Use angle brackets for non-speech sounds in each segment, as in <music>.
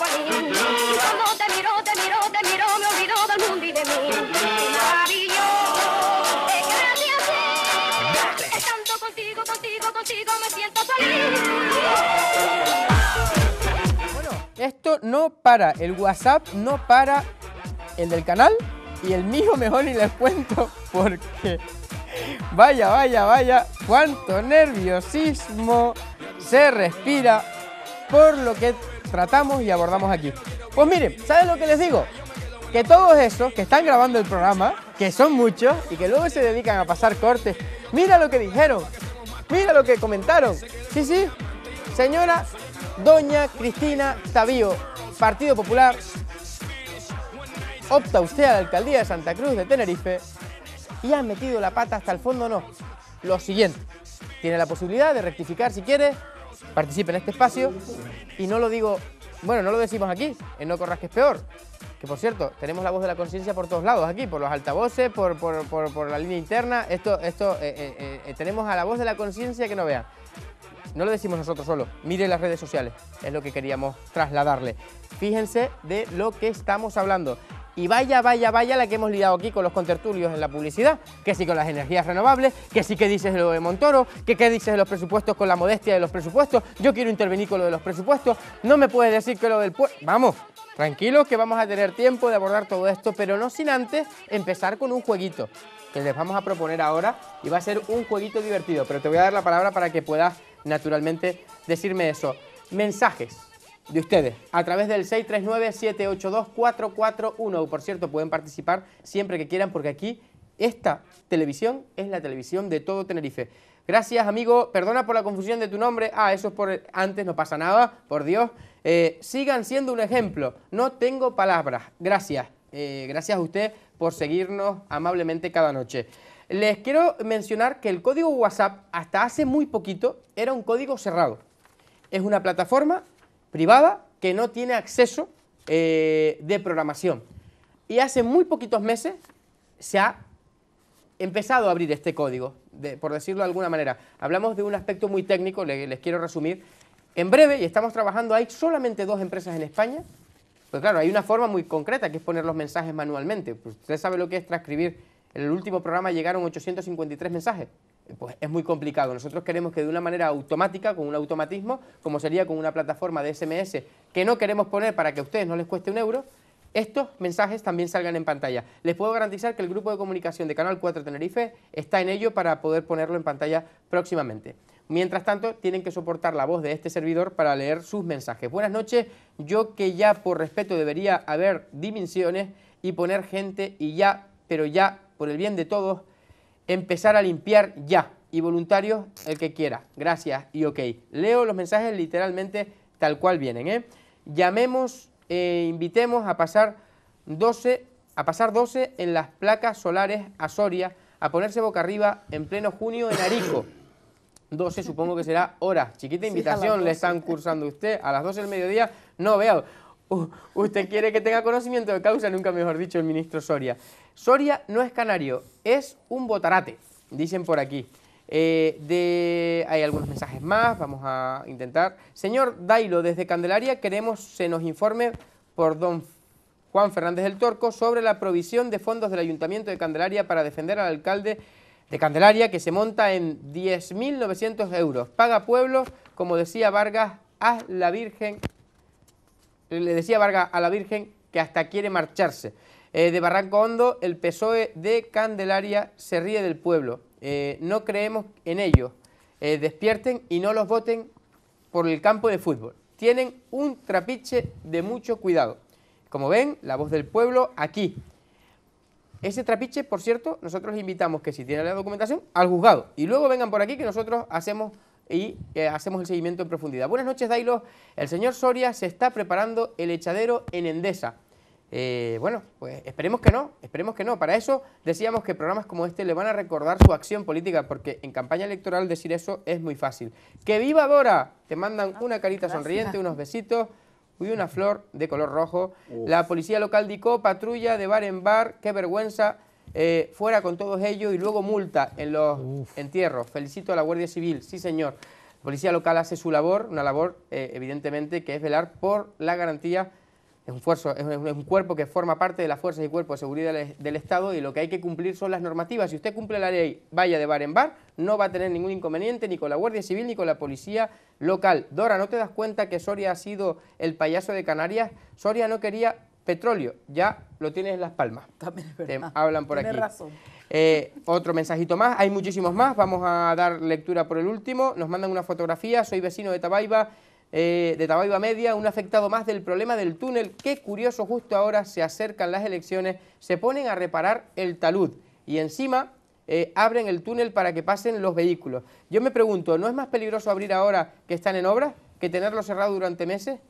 Cuando te miro, te miro, te miro, me olvidó del mundo y de mí. Es contigo, contigo, contigo, me siento feliz. Bueno, esto no para, el WhatsApp no para, el del canal y el mío mejor ni les cuento porque... Vaya, vaya, vaya, cuánto nerviosismo se respira por lo que tratamos y abordamos aquí. Pues miren, ¿saben lo que les digo? Que todos esos que están grabando el programa, que son muchos y que luego se dedican a pasar cortes, mira lo que dijeron, mira lo que comentaron. Sí, sí, señora doña Cristina Tabío, Partido Popular, opta usted a la alcaldía de Santa Cruz de Tenerife y ha metido la pata hasta el fondo, no. Lo siguiente, tiene la posibilidad de rectificar si quiere participe en este espacio y no lo digo, bueno, no lo decimos aquí, en No Corras que es peor, que por cierto, tenemos la voz de la conciencia por todos lados aquí, por los altavoces, por, la línea interna, esto, esto eh, eh, eh, tenemos a la voz de la conciencia que no vea no lo decimos nosotros solo, mire las redes sociales, es lo que queríamos trasladarle. Fíjense de lo que estamos hablando. Y vaya, vaya, vaya la que hemos liado aquí con los contertulios en la publicidad, que sí con las energías renovables, que sí que dices lo de Montoro, que qué dices de los presupuestos con la modestia de los presupuestos, yo quiero intervenir con lo de los presupuestos, no me puedes decir que lo del pueblo... Vamos, tranquilos que vamos a tener tiempo de abordar todo esto, pero no sin antes empezar con un jueguito que les vamos a proponer ahora y va a ser un jueguito divertido, pero te voy a dar la palabra para que puedas naturalmente, decirme eso. Mensajes de ustedes a través del 639-782-441. Por cierto, pueden participar siempre que quieran porque aquí esta televisión es la televisión de todo Tenerife. Gracias, amigo. Perdona por la confusión de tu nombre. Ah, eso es por antes, no pasa nada, por Dios. Eh, sigan siendo un ejemplo. No tengo palabras. Gracias. Eh, gracias a usted por seguirnos amablemente cada noche. Les quiero mencionar que el código WhatsApp hasta hace muy poquito era un código cerrado. Es una plataforma privada que no tiene acceso eh, de programación. Y hace muy poquitos meses se ha empezado a abrir este código, por decirlo de alguna manera. Hablamos de un aspecto muy técnico, les, quiero resumir. En breve, y estamos trabajando, hay solamente dos empresas en España. Pues claro, hay una forma muy concreta que es poner los mensajes manualmente. Pues, usted sabe lo que es transcribir en el último programa llegaron 853 mensajes. Pues es muy complicado. Nosotros queremos que de una manera automática, con un automatismo, como sería con una plataforma de SMS que no queremos poner para que a ustedes no les cueste un euro, estos mensajes también salgan en pantalla. Les puedo garantizar que el grupo de comunicación de Canal 4 Tenerife está en ello para poder ponerlo en pantalla próximamente. Mientras tanto, tienen que soportar la voz de este servidor para leer sus mensajes. Buenas noches, yo que ya por respeto debería haber dimensiones y poner gente y ya, pero ya por el bien de todos, empezar a limpiar ya. Y voluntarios, el que quiera. Gracias y ok. Leo los mensajes literalmente tal cual vienen. ¿eh? Llamemos e invitemos a pasar 12, a pasar 12 en las placas solares a Soria, a ponerse boca arriba en pleno junio en Arico. 12 supongo que será hora. Chiquita invitación le están cursando usted a las 12 del mediodía. No veo usted quiere que tenga conocimiento de causa, nunca mejor dicho, el ministro Soria. Soria no es canario, es un botarate, dicen por aquí. Eh, de, hay algunos mensajes más, vamos a intentar. Señor Dailo, desde Candelaria queremos se nos informe por don Juan Fernández del Torco sobre la provisión de fondos del Ayuntamiento de Candelaria para defender al alcalde de Candelaria que se monta en 10.900 euros. Paga pueblo, como decía Vargas, a la Virgen le decía Vargas a la Virgen que hasta quiere marcharse. Eh, de Barranco Hondo, el PSOE de Candelaria se ríe del pueblo. Eh, no creemos en ellos. Eh, despierten y no los voten por el campo de fútbol. Tienen un trapiche de mucho cuidado. Como ven, la voz del pueblo aquí. Ese trapiche, por cierto, nosotros invitamos que si tienen la documentación, al juzgado. Y luego vengan por aquí que nosotros hacemos y eh, hacemos el seguimiento en profundidad. Buenas noches, Dailo. El señor Soria se está preparando el echadero en Endesa. Eh, bueno, pues esperemos que no, esperemos que no. Para eso decíamos que programas como este le van a recordar su acción política, porque en campaña electoral decir eso es muy fácil. ¡Que viva Dora! Te mandan ah, una carita sonriente, unos besitos y una flor de color rojo. La policía local dicó patrulla de bar en bar, qué vergüenza. Eh, fuera con todos ellos y luego multa en los entierros. Felicito a la Guardia Civil, sí señor. La policía local hace su labor, una labor eh, evidentemente que es velar por la garantía. Es un, es un, cuerpo que forma parte de las fuerzas y cuerpos de seguridad del, Estado y lo que hay que cumplir son las normativas. Si usted cumple la ley, vaya de bar en bar, no va a tener ningún inconveniente ni con la Guardia Civil ni con la policía local. Dora, ¿no te das cuenta que Soria ha sido el payaso de Canarias? Soria no quería petróleo, ya lo tienes en Las Palmas. También es verdad. hablan por aquí. razón. Eh, otro mensajito más, hay muchísimos más, vamos a dar lectura por el último. Nos mandan una fotografía, soy vecino de Tabaiba, eh, de Tabaiba Media, un afectado más del problema del túnel. Qué curioso, justo ahora se acercan las elecciones, se ponen a reparar el talud y encima eh, abren el túnel para que pasen los vehículos. Yo me pregunto, ¿no es más peligroso abrir ahora que están en obra que tenerlo cerrado durante meses?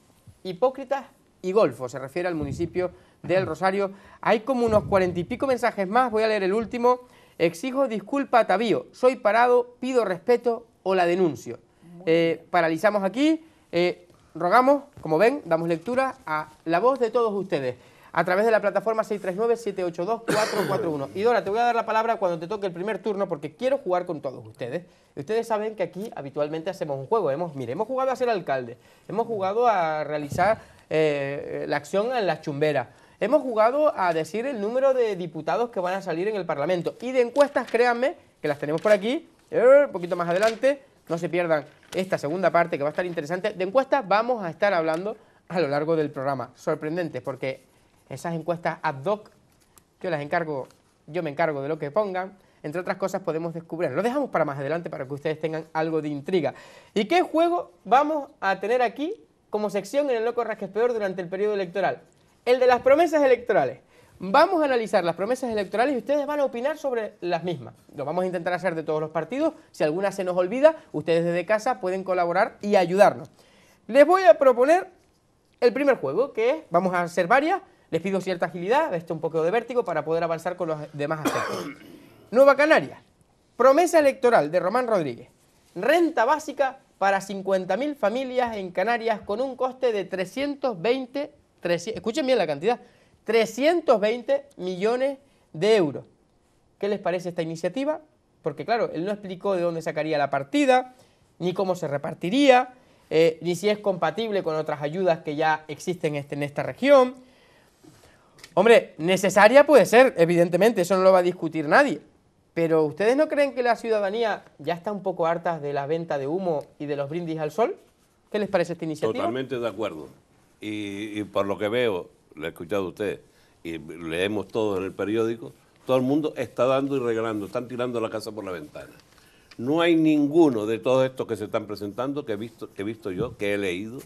Hipócritas y Golfo, se refiere al municipio del Rosario. Hay como unos cuarenta y pico mensajes más, voy a leer el último. Exijo disculpa a Tavío, soy parado, pido respeto o la denuncio. Eh, paralizamos aquí, eh, rogamos, como ven, damos lectura a la voz de todos ustedes a través de la plataforma 639-782-441. Y Dora, te voy a dar la palabra cuando te toque el primer turno porque quiero jugar con todos ustedes. Ustedes saben que aquí habitualmente hacemos un juego. Hemos, mire, hemos jugado a ser alcalde, hemos jugado a realizar eh, la acción en las chumbera, Hemos jugado a decir el número de diputados que van a salir en el Parlamento. Y de encuestas, créanme, que las tenemos por aquí, un er, poquito más adelante, no se pierdan esta segunda parte que va a estar interesante. De encuestas vamos a estar hablando a lo largo del programa. sorprendente porque esas encuestas ad hoc, yo las encargo, yo me encargo de lo que pongan. Entre otras cosas podemos descubrir. Lo dejamos para más adelante para que ustedes tengan algo de intriga. ¿Y qué juego vamos a tener aquí como sección en el Loco Peor durante el periodo electoral. El de las promesas electorales. Vamos a analizar las promesas electorales y ustedes van a opinar sobre las mismas. Lo vamos a intentar hacer de todos los partidos. Si alguna se nos olvida, ustedes desde casa pueden colaborar y ayudarnos. Les voy a proponer el primer juego, que es, vamos a hacer varias, les pido cierta agilidad, esto un poco de vértigo para poder avanzar con los demás aspectos. Nueva Canaria, promesa electoral de Román Rodríguez, renta básica para 50.000 familias en Canarias con un coste de 320, escuchen bien la cantidad, 320 millones de euros. ¿Qué les parece esta iniciativa? Porque claro, él no explicó de dónde sacaría la partida, ni cómo se repartiría, eh, ni si es compatible con otras ayudas que ya existen este, en esta región. Hombre, necesaria puede ser, evidentemente, eso no lo va a discutir nadie, pero ¿ustedes no creen que la ciudadanía ya está un poco hartas de la venta de humo y de los brindis al sol? ¿Qué les parece esta iniciativa? Totalmente de acuerdo. Y, por lo que veo, lo he escuchado usted y leemos todo en el periódico, todo el mundo está dando y regalando, están tirando la casa por la ventana. No hay ninguno de todos estos que se están presentando que he visto, que he visto yo, que he leído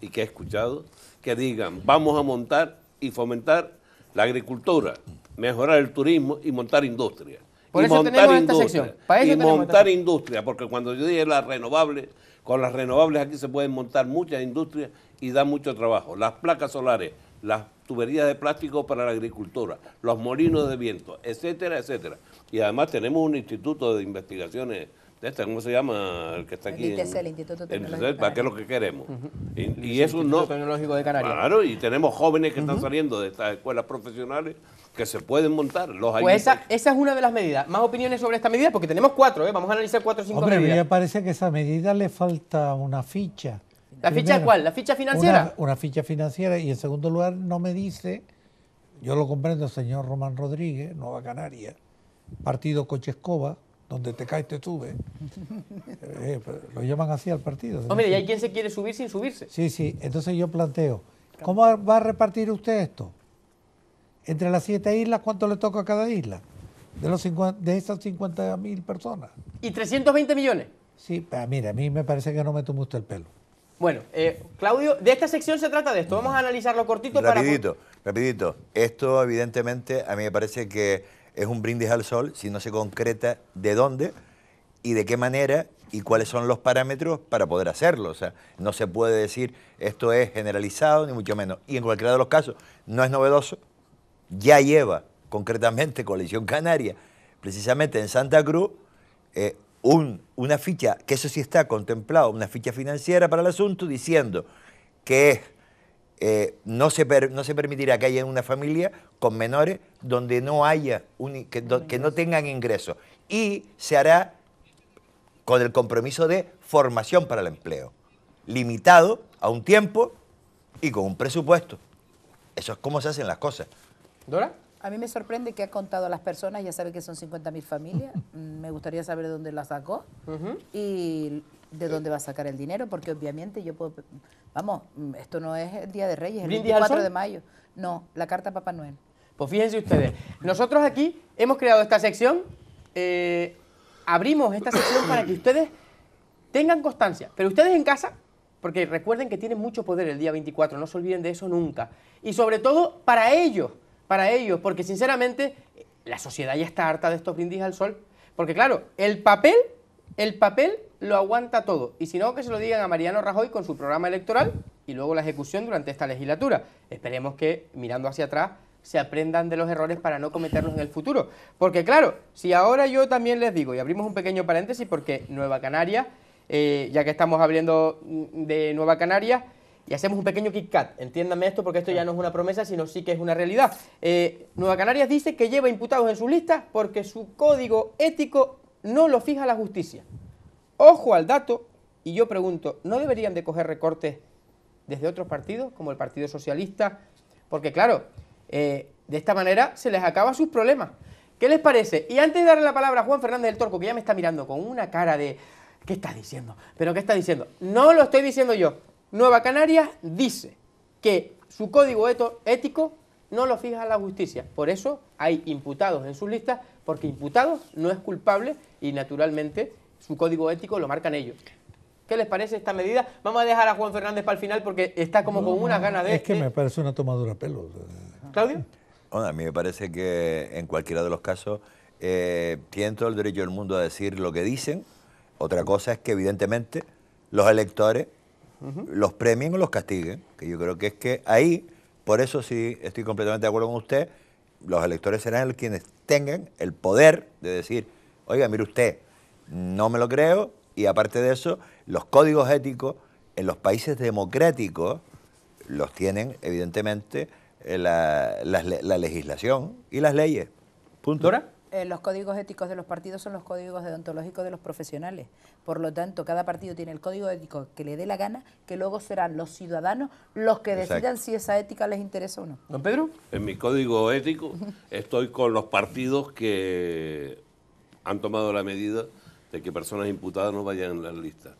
y que he escuchado, que digan, vamos a montar y fomentar la agricultura, mejorar el turismo y montar industria. Por y montar industria. Para montar industria, porque cuando yo dije las renovables, con las renovables aquí se pueden montar muchas industrias y da mucho trabajo. Las placas solares, las tuberías de plástico para la agricultura, los molinos de viento, etcétera, etcétera. Y además tenemos un instituto de investigaciones de este, ¿cómo se llama? El que está aquí. el Instituto Tecnológico. El, ¿Para qué es lo que queremos? Y, es un Tecnológico de Canarias. Claro, y tenemos jóvenes que están saliendo de estas escuelas profesionales que se pueden montar los pues esa, es una de las medidas. Más opiniones sobre esta medida, porque tenemos cuatro, ¿eh? vamos a analizar cuatro o cinco Hombre, me parece que esa medida le falta una ficha. ¿La ficha cuál? ¿La ficha financiera? Una, ficha financiera y en segundo lugar no me dice, yo lo comprendo, señor Román Rodríguez, Nueva Canaria, partido Cochescova donde te caes te tuve. <laughs> Eh, pues, lo llaman así al partido. Hombre, y hay quien se quiere subir sin subirse. Sí, sí, entonces yo planteo, ¿cómo va a repartir usted esto? Entre las siete islas, ¿cuánto le toca a cada isla? De, los 50, de esas 50.000 personas. ¿Y 320 millones? Sí, pero mira, a mí me parece que no me tomó usted el pelo. Bueno, eh, Claudio, de esta sección se trata de esto. Vamos a analizarlo cortito. Rapidito, rapidito. Esto, evidentemente, a mí me parece que es un brindis al sol si no se concreta de dónde y de qué manera y cuáles son los parámetros para poder hacerlo. O sea, no se puede decir esto es generalizado, ni mucho menos. Y en cualquiera de los casos, no es novedoso, ya lleva concretamente Coalición Canaria, precisamente en Santa Cruz, eh, una ficha, que eso sí está contemplado, una ficha financiera para el asunto, diciendo que eh, no, se permitirá que haya una familia con menores donde no haya, que, que no tengan ingresos. Y se hará con el compromiso de formación para el empleo, limitado a un tiempo y con un presupuesto. Eso es cómo se hacen las cosas. A mí me sorprende que ha contado a las personas, ya sabe que son 50.000 familias. <laughs> Mm, me gustaría saber de dónde la sacó y de dónde va a sacar el dinero, porque obviamente yo puedo. Vamos, mm, esto no es el Día de Reyes, el 24 de mayo. No, la carta a Papá Noel. Pues fíjense ustedes, nosotros aquí hemos creado esta sección, eh, abrimos esta sección para que ustedes tengan constancia, pero ustedes en casa porque recuerden que tienen mucho poder el día 24, no se olviden de eso nunca. Y sobre todo para ellos, para ellos, porque sinceramente la sociedad ya está harta de estos brindis al sol, porque claro, el papel, el papel lo aguanta todo, y si no, que se lo digan a Mariano Rajoy con su programa electoral y luego la ejecución durante esta legislatura. Esperemos que, mirando hacia atrás, se aprendan de los errores para no cometerlos en el futuro. Porque claro, si ahora yo también les digo, y abrimos un pequeño paréntesis porque Nueva Canaria, eh, ya que estamos hablando de Nueva Canaria, y hacemos un pequeño kick cut. Entiéndanme esto porque esto ya no es una promesa, sino sí que es una realidad. Eh, Nueva Canarias dice que lleva imputados en sus listas porque su código ético no lo fija la justicia. Ojo al dato, y yo pregunto, ¿no deberían de coger recortes desde otros partidos, como el Partido Socialista? Porque claro, eh, de esta manera se les acaba sus problemas. ¿Qué les parece? Y antes de darle la palabra a Juan Fernández del Torco, que ya me está mirando con una cara de... ¿Qué está diciendo? ¿Pero qué está diciendo? No lo estoy diciendo yo. Nueva Canarias dice que su código ético no lo fija la justicia. Por eso hay imputados en sus listas, porque imputados no es culpable y naturalmente su código ético lo marcan ellos. ¿Qué les parece esta medida? Vamos a dejar a Juan Fernández para el final porque está como con unas ganas de... Es que este. me parece una tomadura pelo. ¿Claudio? a mí me parece que en cualquiera de los casos eh, tienen todo el derecho del mundo a decir lo que dicen. Otra cosa es que evidentemente los electores los premien o los castiguen, que yo creo que es que ahí, por eso sí estoy completamente de acuerdo con usted, los electores serán quienes tengan el poder de decir, oiga, mire usted, no me lo creo, y aparte de eso, los códigos éticos en los países democráticos los tienen, evidentemente, eh, la, legislación y las leyes. ¿Punto? Eh, los códigos éticos de los partidos son los códigos deontológicos de los profesionales. Por lo tanto, cada partido tiene el código ético que le dé la gana, que luego serán los ciudadanos los que decidan si esa ética les interesa o no. Don Pedro. En mi código ético estoy con los partidos que han tomado la medida de que personas imputadas no vayan en la lista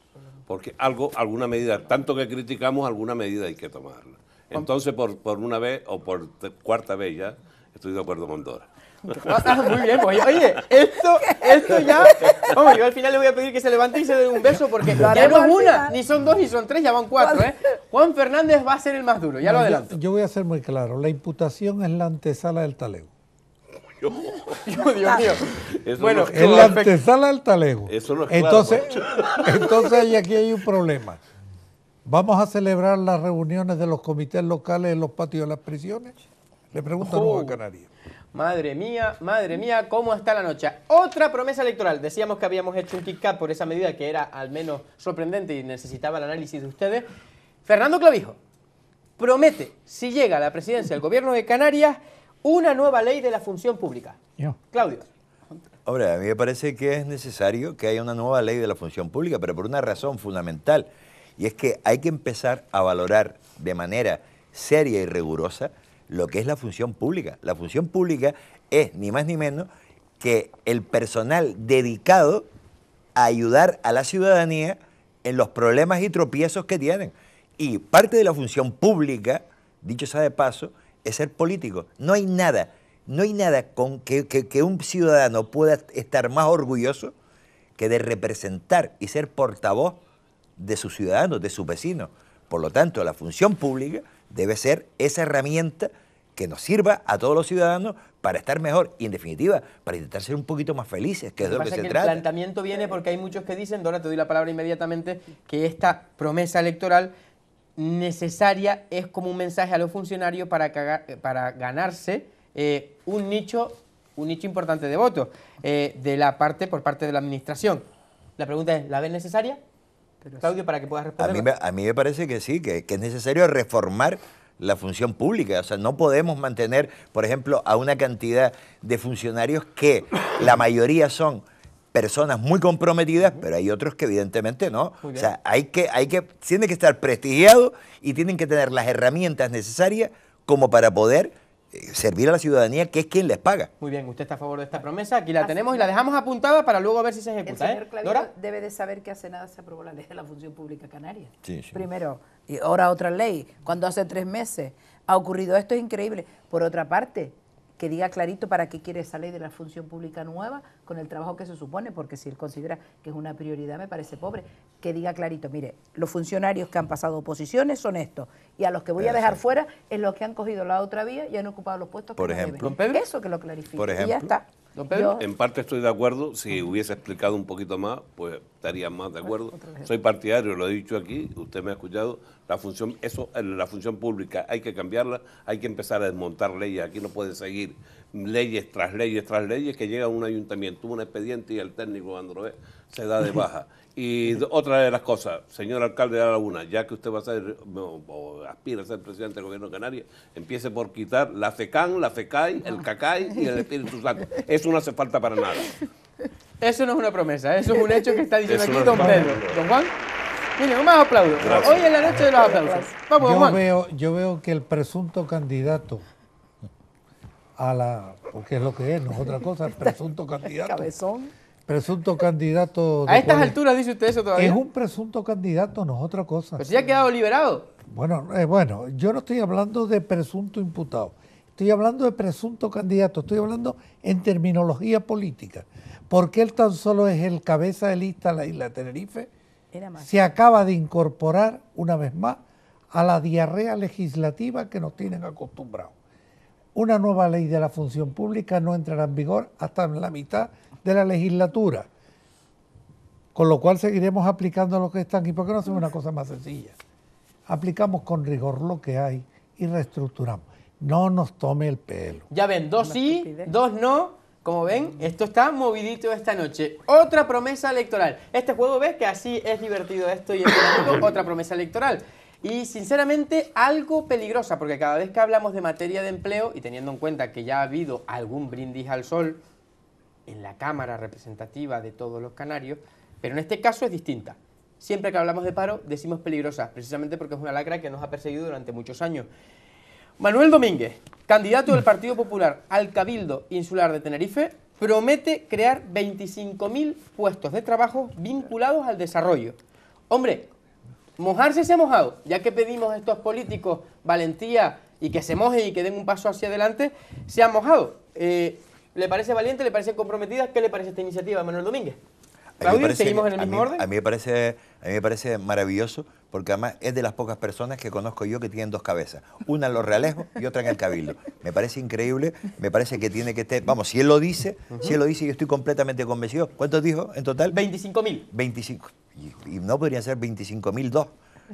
Porque algo, alguna medida, tanto que criticamos, alguna medida hay que tomarla. Entonces, por, por una vez o por cuarta vez ya, estoy de acuerdo con Dora. Muy bien, pues, oye, esto, esto ya. yo al final le voy a pedir que se levante y se dé un beso porque ya no es una, ni son dos, ni son tres, ya van cuatro, ¿eh? Juan Fernández va a ser el más duro, ya lo adelanto. Yo, voy a ser muy claro: la imputación es la antesala del talego. <laughs> Dios mío. bueno, es la antesala del talego. entonces, claro, <laughs> entonces, aquí hay un problema. ¿Vamos a celebrar las reuniones de los comités locales en los patios de las prisiones? Le pregunto a oh. Canarias. Madre mía, madre mía, cómo está la noche. Otra promesa electoral. Decíamos que habíamos hecho un kick por esa medida que era al menos sorprendente y necesitaba el análisis de ustedes. Fernando Clavijo promete, si llega a la presidencia del gobierno de Canarias, una nueva ley de la función pública. Claudio. Ahora, a mí me parece que es necesario que haya una nueva ley de la función pública, pero por una razón fundamental, y es que hay que empezar a valorar de manera seria y rigurosa lo que es la función pública. La función pública es ni más ni menos que el personal dedicado a ayudar a la ciudadanía en los problemas y tropiezos que tienen. Y parte de la función pública, dicho sea de paso, es ser político. No hay nada, no hay nada con que, que un ciudadano pueda estar más orgulloso que de representar y ser portavoz de sus ciudadanos, de su vecino. Por lo tanto, la función pública debe ser esa herramienta que nos sirva a todos los ciudadanos para estar mejor y en definitiva para intentar ser un poquito más felices, que es se El planteamiento viene porque hay muchos que dicen, Dora, te doy la palabra inmediatamente, que esta promesa electoral necesaria es como un mensaje a los funcionarios para, para ganarse eh, un nicho un nicho importante de votos eh, de la parte por parte de la administración. La pregunta es, ¿la ves necesaria? Claudio, para que puedas responder. A mí, me parece que sí, que, es necesario reformar la función pública. O sea, no podemos mantener, por ejemplo, a una cantidad de funcionarios que la mayoría son personas muy comprometidas, pero hay otros que evidentemente no. O sea, hay que, hay que, tienen que estar prestigiado y tienen que tener las herramientas necesarias como para poder eh, servir a la ciudadanía, que es quien les paga. Muy bien, usted está a favor de esta promesa, aquí la tenemos y la dejamos apuntada para luego ver si se ejecuta. El ¿eh? señor ¿eh? debe de saber que hace nada se aprobó la ley de la función pública canaria. Primero, y ahora otra ley, cuando hace tres meses ha ocurrido esto, es increíble. Por otra parte, que diga clarito para qué quiere esa ley de la función pública nueva, con el trabajo que se supone, porque si él considera que es una prioridad me parece pobre, que diga clarito, mire, los funcionarios que han pasado oposiciones son estos, y a los que voy a dejar fuera es los que han cogido la otra vía y han ocupado los puestos por que ejemplo, deben. Eso que lo clarifique. Por ya está. En parte estoy de acuerdo, si hubiese explicado un poquito más, pues estaría más de acuerdo. Soy partidario, lo he dicho aquí, usted me ha escuchado, la función, eso, eh, la función pública hay que cambiarla, hay que empezar a desmontar leyes, aquí no puede seguir leyes tras leyes tras leyes que llega a un ayuntamiento tuvo un expediente y el técnico ve, se da de baja. Y otra de las cosas, señor alcalde de la Laguna, ya que usted va a ser o, aspira a ser presidente del gobierno de Canarias, empiece por quitar la FECAN, la FECAI, el ah. CACAI y el Espíritu Santo. Eso no hace falta para nada. Eso no es una promesa, ¿eh? eso es un hecho que está diciendo aquí don Pedro. Don Juan. Mire, un más aplauso. Hoy es la noche de los aplausos. Vamos, yo Juan. Veo, yo veo que el presunto candidato a la, porque es lo que es, no es otra cosa, el <laughs> presunto candidato. Cabezón. Presunto candidato. a estas alturas dice usted eso todavía. Es un presunto candidato, no es otra cosa. Pero si ha quedado liberado. Bueno, eh, bueno, yo no estoy hablando de presunto imputado, estoy hablando de presunto candidato, estoy hablando en terminología política. Porque él tan solo es el cabeza de lista en la isla de Tenerife, se acaba de incorporar una vez más a la diarrea legislativa que nos tienen acostumbrados una nueva ley de la función pública no entrará en vigor hasta la mitad de la legislatura. Con lo cual seguiremos aplicando lo que están. aquí. por qué no hacemos una cosa más sencilla? Aplicamos con rigor lo que hay y reestructuramos. No nos tome el pelo. Ya ven, dos sí, dos no. Como ven, esto está movidito esta noche. Otra promesa electoral. Este juego ves que así es divertido esto y <coughs> Otra promesa electoral y sinceramente algo peligrosa, porque cada vez que hablamos de materia de empleo y teniendo en cuenta que ya ha habido algún brindis al sol en la Cámara representativa de todos los canarios, pero en este caso es distinta. Siempre que hablamos de paro decimos peligrosa, precisamente porque es una lacra que nos ha perseguido durante muchos años. Manuel Domínguez, candidato del Partido Popular al Cabildo Insular de Tenerife, promete crear 25.000 puestos de trabajo vinculados al desarrollo. Hombre, Mojarse se ha mojado, ya que pedimos a estos políticos valentía y que se mojen y que den un paso hacia adelante, se ha mojado. Eh, ¿Le parece valiente? ¿Le parece comprometida? ¿Qué le parece esta iniciativa, Manuel Domínguez? ¿seguimos en el mismo a mí, orden? A mí, me parece, a me parece maravilloso porque además es de las pocas personas que conozco yo que tienen dos cabezas, una en los realejos y otra en el cabildo. Me parece increíble, me parece que tiene que estar, vamos, si él lo dice, si él lo dice yo estoy completamente convencido. ¿Cuántos dijo en total? 25.000. mil. 25 y, no podrían ser 25.002. mil dos.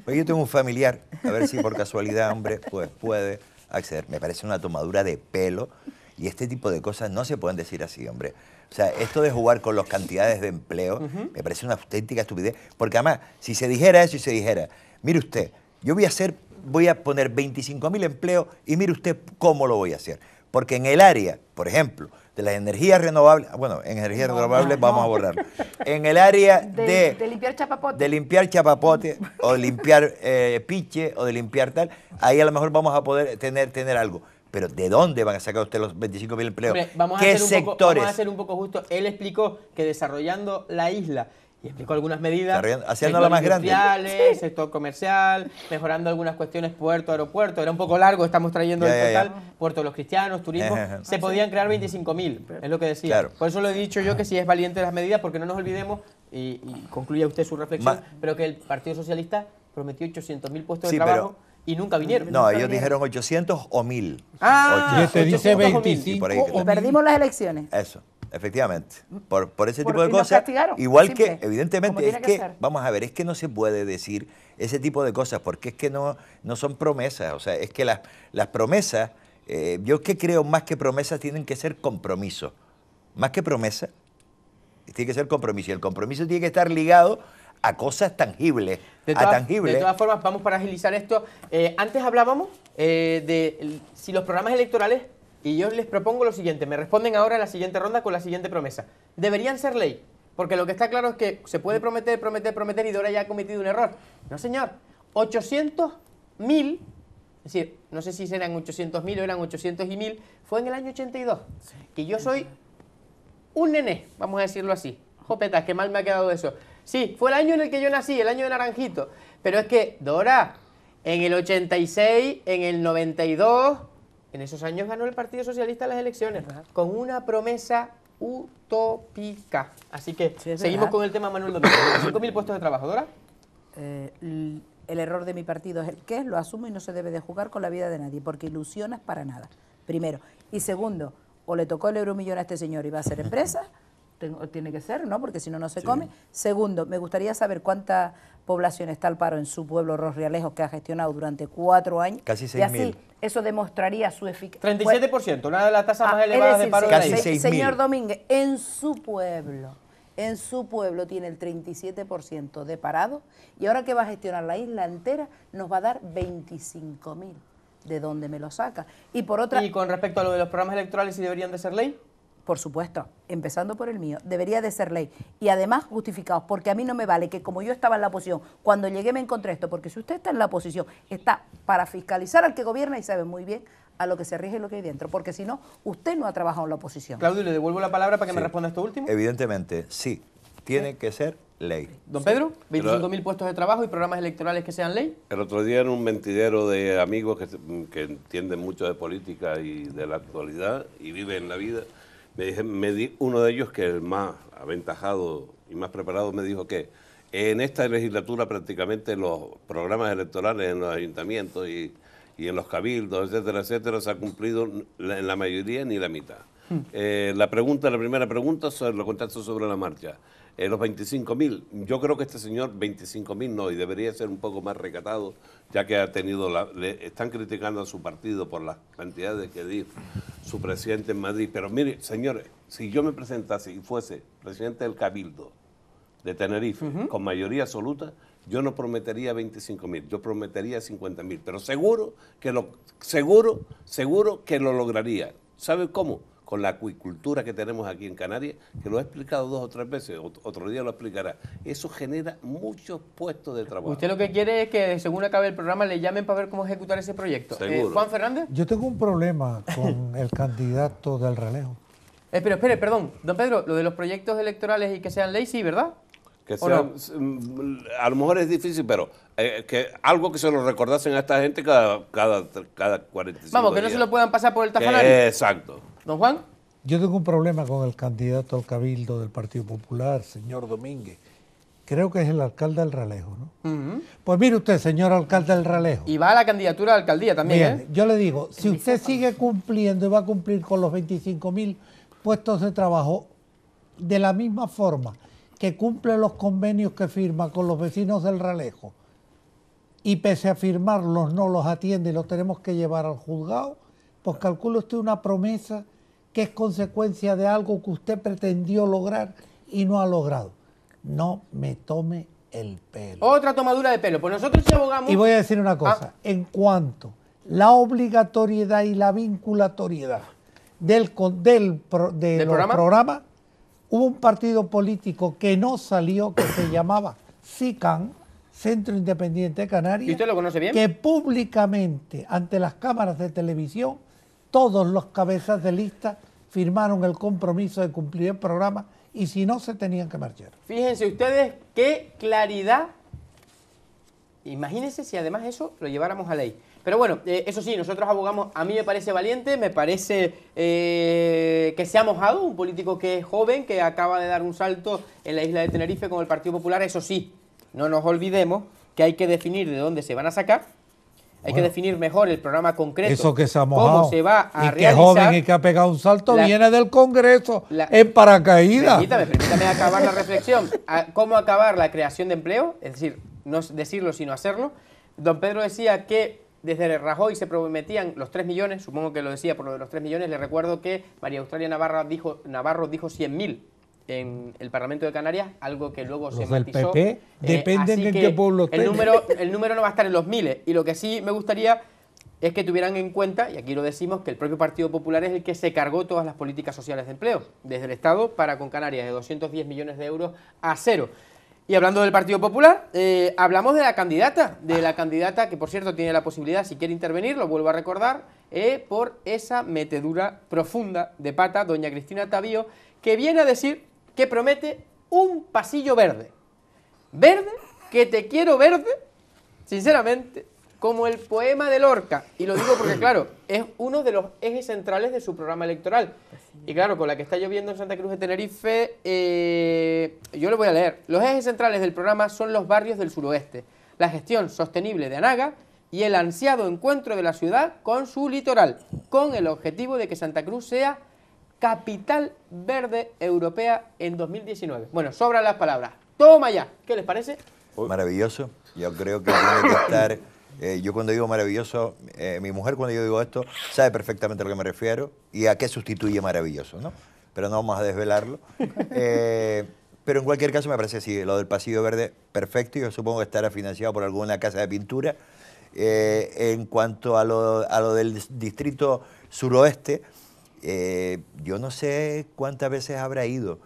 Pero yo tengo un familiar, a ver si por casualidad, hombre, pues puede acceder. Me parece una tomadura de pelo y este tipo de cosas no se pueden decir así, hombre. O sea, esto de jugar con las cantidades de empleo me parece una auténtica estupidez. Porque además, si se dijera eso y se dijera, mire usted, yo voy a hacer, voy a poner 25.000 empleos y mire usted cómo lo voy a hacer. Porque en el área, por ejemplo, de las energías renovables, bueno, en energías renovables vamos a borrar, En el área <laughs> de, de, limpiar chapapote. De limpiar chapapote o limpiar eh, piche o de limpiar tal, ahí a lo mejor vamos a poder tener, tener algo. Pero ¿de dónde van a sacar ustedes los 25 mil empleos? vamos ¿Qué a hacer sectores? poco, vamos a hacer un poco justo. Él explicó que desarrollando la isla y explicó algunas medidas. Haciendo más grande. sector comercial, mejorando algunas cuestiones puerto, aeropuerto. Era un poco largo, estamos trayendo el total. Puerto de los cristianos, turismo. <laughs> Se podían crear 25.000, es lo que decía. Por eso lo he dicho yo que si es valiente las medidas, porque no nos olvidemos, y, y usted su reflexión, pero que el Partido Socialista prometió 800.000 puestos de trabajo. y nunca vinieron. No, ellos dijeron 800 o 1000. Ah, se dice O Perdimos las elecciones. Eso. Efectivamente, por, por ese tipo de cosas. Igual que, evidentemente, es que, vamos a ver, es que no se puede decir ese tipo de cosas, porque es que no, no son promesas, o sea, es que las, las promesas, eh, yo que creo más que promesas tienen que ser compromisos, más que promesa tiene que ser compromiso, y el compromiso tiene que estar ligado a cosas tangibles. De todas, a tangibles. De todas formas, vamos para agilizar esto. Eh, antes hablábamos eh, de si los programas electorales y yo les propongo lo siguiente, me responden ahora en la siguiente ronda con la siguiente promesa. Deberían ser ley, porque lo que está claro es que se puede prometer, prometer, prometer y Dora ya ha cometido un error. No, señor. 800.000, es decir, no sé si eran 800.000 o eran 800 y 1000, fue en el año 82. Que yo soy un nené, vamos a decirlo así. Jopeta, qué mal me ha quedado eso. Sí, fue el año en el que yo nací, el año de Naranjito. Pero es que, Dora, en el 86, en el 92 en esos años ganó el Partido Socialista las elecciones con una promesa utópica. Así que seguimos con el tema Manuel Domingo. ¿5.000 puestos de trabajo, eh, el error de mi partido es el que lo asumo y no se debe de jugar con la vida de nadie, porque ilusionas para nada, primero. Y segundo, o le tocó el millón a este señor y va a ser empresa tiene que ser, ¿no? Porque si no, no se come. Segundo, me gustaría saber cuánta población está al paro en su pueblo, Rosrialejos, que ha gestionado durante cuatro años. Casi 6.000. Y así, eso demostraría su eficacia. 37%, una de las tasas ah, más elevadas de paro casi de se, Señor Domínguez, en su pueblo, en su pueblo tiene el 37% de parado y ahora que va a gestionar la isla entera nos va a dar 25.000. ¿De dónde me lo saca? Y por otra... ¿Y con respecto a lo de los programas electorales si deberían de ser ley? Por supuesto, empezando por el mío, debería de ser ley. Y además justificados, porque a mí no me vale que como yo estaba en la oposición, cuando llegué me encontré esto, porque si usted está en la oposición, está para fiscalizar al que gobierna y sabe muy bien a lo que se rige y lo que hay dentro, porque si no, usted no ha trabajado en la oposición. Claudio, le devuelvo la palabra para que me responda esto último. Evidentemente, sí, tiene que ser ley. Don Pedro, Pedro, mil puestos de trabajo y programas electorales que sean ley. El otro día en un mentidero de amigos que, que entienden mucho de política y de la actualidad y viven la vida, me, di, uno de ellos, que el más aventajado y más preparado, me dijo que en esta legislatura prácticamente los programas electorales en los ayuntamientos y, en los cabildos, etcétera, etcétera, se ha cumplido en la mayoría ni la mitad. Hmm. Eh, la pregunta, la primera pregunta, sobre, lo contesto sobre la marcha. Eh, los 25 mil. Yo creo que este señor 25 mil no, y debería ser un poco más recatado, ya que ha tenido la, están criticando a su partido por las cantidades que dio su presidente en Madrid. Pero mire, señores, si yo me presentase y fuese presidente del Cabildo de Tenerife con mayoría absoluta, yo no prometería 25 mil, yo prometería 50 mil, pero seguro que lo, seguro, seguro que lo lograría. ¿Sabe cómo? con la acuicultura que tenemos aquí en Canarias, que lo he explicado dos o tres veces, otro día lo explicará. Eso genera muchos puestos de trabajo. Usted lo que quiere es que según acabe el programa le llamen para ver cómo ejecutar ese proyecto. Eh, Juan Fernández. Yo tengo un problema con <laughs> el candidato del relejo. Eh, pero espere, perdón, don Pedro, lo de los proyectos electorales y que sean ley, sí, ¿verdad? Que sean, mm, A lo mejor es difícil, pero eh, que algo que se lo recordasen a esta gente cada, cada, cada 45 Vamos, que no se lo puedan pasar por el tafanario. Exacto. Don Juan. Yo tengo un problema con el candidato al cabildo del Partido Popular, señor Domínguez. Creo que es el alcalde del Ralejo, ¿no? Pues mire usted, señor alcalde del Ralejo. Y va a la candidatura de la alcaldía también, ¿eh? Yo le digo, si usted sigue cumpliendo y va a cumplir con los 25 mil puestos de trabajo de la misma forma que cumple los convenios que firma con los vecinos del Ralejo y pese a firmarlos no los atiende y los tenemos que llevar al juzgado, pues calcula usted una promesa que es consecuencia de algo que usted pretendió lograr y no ha logrado. No me tome el pelo. Otra tomadura de pelo. Pues nosotros abogamos. Y voy a decir una ah. cosa. En cuanto la obligatoriedad y la vinculatoriedad del, del de programa? hubo un partido político que no salió, que se <coughs> llamaba SICAN, Centro Independiente de Canarias. lo Que públicamente, ante las cámaras de televisión, todos los cabezas de lista firmaron el compromiso de cumplir el programa y si no, se tenían que marchar. Fíjense ustedes qué claridad. Imagínense si además eso lo lleváramos a ley. Pero bueno, eh, eso sí, nosotros abogamos, a mí me parece valiente, me parece eh, que se ha mojado un político que es joven, que acaba de dar un salto en la isla de Tenerife con el Partido Popular. Eso sí, no nos olvidemos que hay que definir de dónde se van a sacar hay que definir mejor el programa concreto. Eso que se ha Cómo se va a y realizar. Que joven y que ha pegado un salto viene del Congreso es en paracaídas. Permítame, acabar la reflexión. ¿Cómo acabar la creación de empleo? Es decir, no decirlo sino hacerlo. Don Pedro decía que desde Rajoy se prometían los 3 millones, supongo que lo decía por lo de los 3 millones, le recuerdo que María Australia Navarra dijo, Navarro dijo 100.000 en el Parlamento de Canarias, algo que luego se matizó. PP eh, dependen de qué pueblo el número, el número no va a estar en los miles. Y lo que sí me gustaría es que tuvieran en cuenta, y aquí lo decimos, que el propio Partido Popular es el que se cargó todas las políticas sociales de empleo, desde el Estado para con Canarias, de 210 millones de euros a cero. Y hablando del Partido Popular, eh, hablamos de la candidata, de la candidata que por cierto tiene la posibilidad, si quiere intervenir, lo vuelvo a recordar, eh, por esa metedura profunda de pata, doña Cristina Tavío, que viene a decir que promete un pasillo verde. Verde, que te quiero verde, sinceramente, como el poema de Lorca. Y lo digo porque, <coughs> claro, es uno de los ejes centrales de su programa electoral. Y claro, con la que está lloviendo en Santa Cruz de Tenerife, eh, yo lo voy a leer. Los ejes centrales del programa son los barrios del suroeste, la gestión sostenible de Anaga y el ansiado encuentro de la ciudad con su litoral, con el objetivo de que Santa Cruz sea Capital Verde Europea en 2019. Bueno, sobran las palabras. Toma ya. ¿Qué les parece? Maravilloso. Yo creo que tiene que estar... Eh, yo cuando digo maravilloso, eh, mi mujer cuando yo digo esto sabe perfectamente a lo que me refiero y a qué sustituye maravilloso, ¿no? Pero no vamos a desvelarlo. <laughs> Eh, pero en cualquier caso me parece así, lo del pasillo verde, perfecto, yo supongo que estará financiado por alguna casa de pintura. en cuanto a lo, a lo del distrito suroeste, eh, yo no sé cuántas veces habrá ido,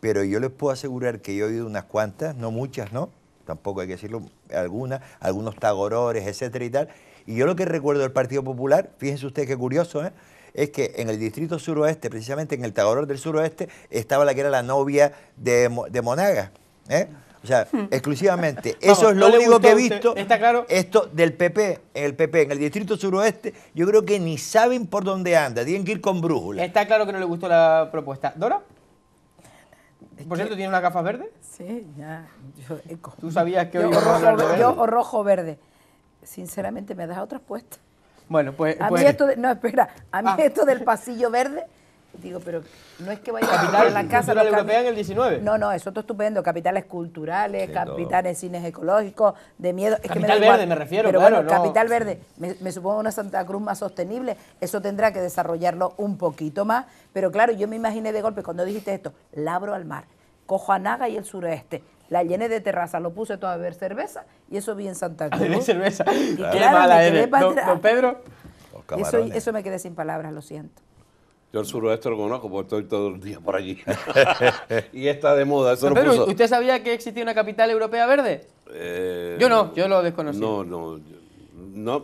pero yo les puedo asegurar que yo he ido unas cuantas, no muchas, ¿no? Tampoco hay que decirlo, algunas, algunos tagorores, etcétera y tal. Y yo lo que recuerdo del Partido Popular, fíjense ustedes qué curioso, ¿eh? es que en el distrito suroeste, precisamente en el Tagoror del suroeste, estaba la que era la novia de, de ¿eh? O sea, hmm. exclusivamente. Eso es lo único que he visto. ¿Está claro? Esto del PP, el PP en el distrito suroeste, yo creo que ni saben por dónde anda, tienen que ir con brújula. Está claro que no le gustó la propuesta. ¿Dora? ¿Por cierto, tiene una gafa verde Sí, ya. ¿Tú sabías que hoy yo, rojo, verde? o rojo verde. Sinceramente, me das otra puestas. Bueno, pues. A mí pues- esto. no, espera. A mí ah. esto del pasillo verde digo, pero no es que vaya a la casa. la europea en el 19. No, no, eso está estupendo. Capitales culturales, capitales cines ecológicos, de miedo. capital me verde, me refiero, claro, Capital verde, me, supongo una Santa Cruz más sostenible, eso tendrá que desarrollarlo un poquito más. Pero claro, yo me imaginé de golpe cuando dijiste esto, labro al mar, cojo a Naga y el sureste, la llené de terraza, lo puse todo a beber cerveza y eso vi en Santa Cruz. cerveza. Y Qué mala Don, Pedro. eso me quedé sin palabras, lo siento. Yo el suroeste lo conozco porque estoy todo el día por allí. <laughs> y está de moda. Eso ¿usted sabía que existía una capital europea verde? Eh, yo no, yo lo desconocí. No, no, no,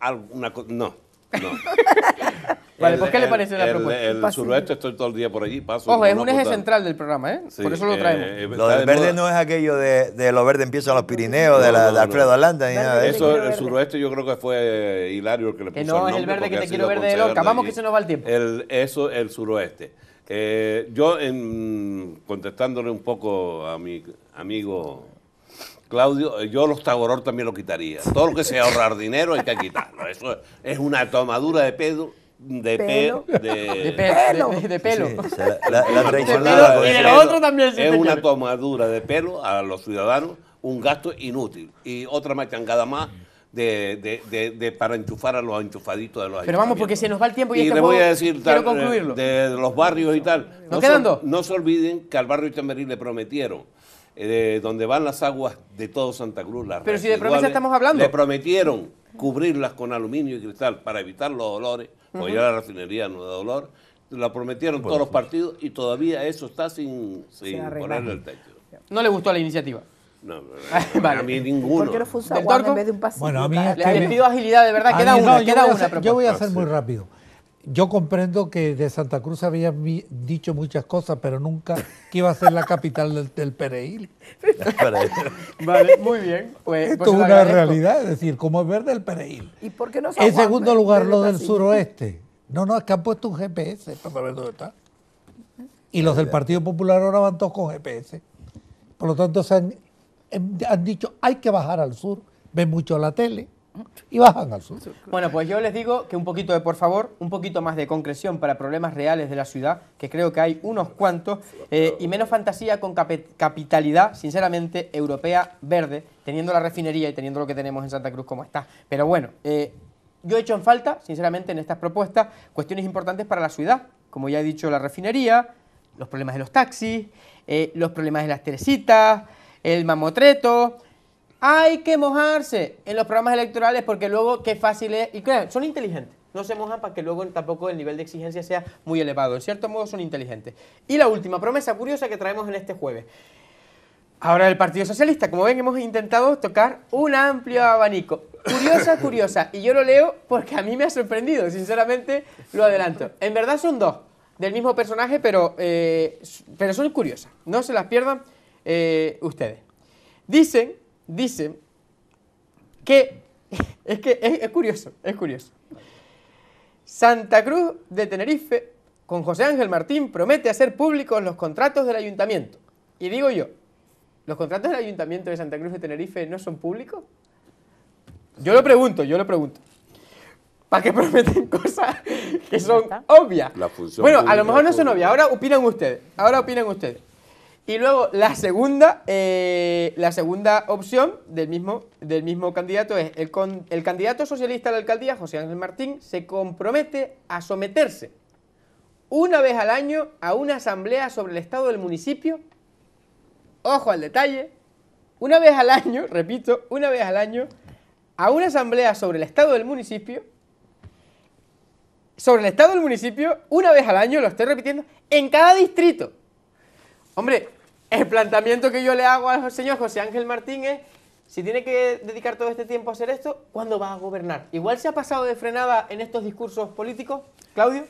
alguna no. <laughs> Vale, ¿por pues, qué le parece la propuesta? El, suroeste estoy todo el día por allí, paso. Ojo, es un eje central del programa, ¿eh? por eso lo eh, traemos. Eh, lo del verde no es aquello de, lo verde empieza a los Pirineos, de, la, de Alfredo Alanda ni nada. Eso, el suroeste yo creo que fue Hilario el que le puso no, el es el verde que te quiero ver de Lorca. Vamos que se nos va el tiempo. El, eso, el suroeste. Eh, yo, en, contestándole un poco a mi amigo Claudio, eh, yo los taboror también lo quitaría. Todo lo que sea ahorrar dinero hay que quitarlo. Eso es una tomadura de pedo de pelo. de, pelo. De, pelo. la, y de otro también. es una tomadura de pelo a los ciudadanos, un gasto inútil. Y otra machangada más. De, para enchufar a los enchufaditos de los Pero vamos, porque se nos va el tiempo y, y este le voy a decir eh, De, los barrios y tal. no, se, no se olviden que al barrio Chamberí le prometieron eh, donde van las aguas de todo Santa Cruz. Pero si de promesa estamos hablando. Le prometieron cubrirlas con aluminio y cristal para evitar los dolores o ya la refinería no da dolor La prometieron todos los partidos y todavía eso está sin, ponerle el techo. ¿No le gustó la iniciativa? No, <laughs> a mí ninguno. ¿Por qué en vez de un Bueno, Le, pido agilidad, de verdad, queda una, una. Hacer, yo voy a ser muy rápido yo comprendo que de Santa Cruz habían dicho muchas cosas, pero nunca que iba a ser la capital del, Pereil. vale, muy bien. Pues, pues Esto es una realidad, es decir, cómo es verde el Pereil. ¿Y por qué no En segundo lugar, lo del suroeste. No, no, es que han puesto un GPS para saber dónde está. Y los del Partido Popular ahora van todos con GPS. Por lo tanto, se han, em, han dicho, hay que bajar al sur, ven mucho la tele y bajan al sur. Bueno, pues yo les digo que un poquito de por favor, un poquito más de concreción para problemas reales de la ciudad, que creo que hay unos cuantos, eh, y menos fantasía con capitalidad, sinceramente, europea verde, teniendo la refinería y teniendo lo que tenemos en Santa Cruz como está. Pero bueno, eh, yo he hecho en falta, sinceramente, en estas propuestas, cuestiones importantes para la ciudad, como ya he dicho, la refinería, los problemas de los taxis, eh, los problemas de las teresitas, el mamotreto hay que mojarse en los programas electorales porque luego qué fácil es. Y claro, son inteligentes. No se mojan para que luego tampoco el nivel de exigencia sea muy elevado. En cierto modo son inteligentes. Y la última promesa curiosa que traemos en este jueves. Ahora el Partido Socialista, como ven, hemos intentado tocar un amplio abanico. Curiosa, curiosa. Y yo lo leo porque a mí me ha sorprendido, sinceramente lo adelanto. En verdad son dos del mismo personaje, pero, eh, pero son curiosas. No se las pierdan eh, ustedes. Dicen dice que, <laughs> es que es, curioso, es curioso. Santa Cruz de Tenerife, con José Ángel Martín, promete hacer públicos los contratos del ayuntamiento. Y digo yo, ¿los contratos del ayuntamiento de Santa Cruz de Tenerife no son públicos? Yo lo pregunto, yo lo pregunto. ¿Para qué prometen <laughs> cosas que son obvias? bueno, a lo mejor no son obvias. Ahora opinan ustedes. Ahora opinan ustedes. Y luego la segunda, eh, la segunda opción del mismo, del mismo candidato es el, el candidato socialista a la alcaldía, José Ángel Martín, se compromete a someterse una vez al año a una asamblea sobre el estado del municipio. Ojo al detalle. Una vez al año, <laughs> repito, una vez al año, a una asamblea sobre el estado del municipio. Sobre el estado del municipio, una vez al año, lo estoy repitiendo, en cada distrito. Hombre, el planteamiento que yo le hago al señor José Ángel Martínez, si tiene que dedicar todo este tiempo a hacer esto, ¿cuándo va a gobernar? Igual se ha pasado de frenada en estos discursos políticos, Claudio.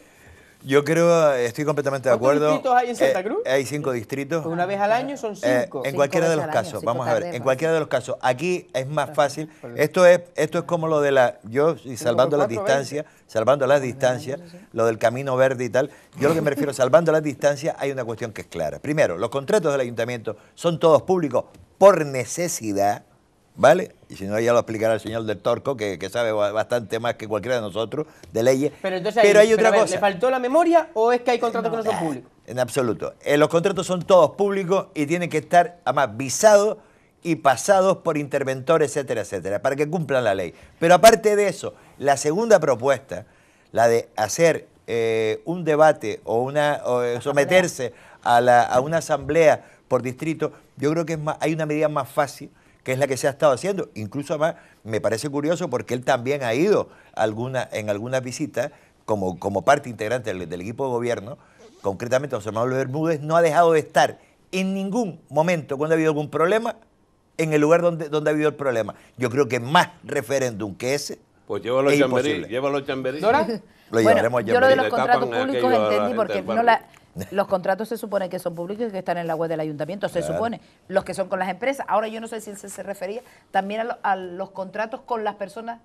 Yo creo, estoy completamente de acuerdo. distritos hay en Santa eh, Cruz? hay cinco distritos. Una vez al año son eh, cinco. en cualquiera de los casos, vamos a ver, en cualquiera de los casos. Aquí es más fácil. Esto es, esto es como lo de la, yo salvando la distancia, salvando las distancias, lo del camino verde y tal. Yo lo que me refiero, salvando las distancias, hay una cuestión que es clara. Primero, los contratos del ayuntamiento son todos públicos por necesidad ¿vale? Y si no, ya lo explicará el señor del Torco, que, sabe bastante más que cualquiera de nosotros de leyes. Pero, entonces, hay, otra cosa. ¿Le faltó la memoria o es que hay contratos que no son eh, públicos? En absoluto. Eh, los contratos son todos públicos y tienen que estar, además, visados y pasados por interventores, etcétera, etcétera, para que cumplan la ley. Pero aparte de eso, la segunda propuesta, la de hacer eh, un debate o, una, someterse a, una asamblea por distrito, yo creo que es más, hay una medida más fácil que es la que se ha estado haciendo. Incluso más, me parece curioso porque él también ha ido alguna, en alguna visita como, como parte integrante del, equipo de gobierno, concretamente José Manuel Bermúdez, no ha dejado de estar en ningún momento cuando ha habido algún problema en el lugar donde, donde ha habido el problema. Yo creo que más referéndum que ese pues llévalo a Chamberí, llévalo a Chamberí. Lo llevaremos a Yo lo de los contratos públicos entendí porque no la, <laughs> Los contratos se supone que son públicos y que están en la web del ayuntamiento, se supone. Los que son con las empresas. Ahora yo no sé si se, se refería también a los contratos con las personas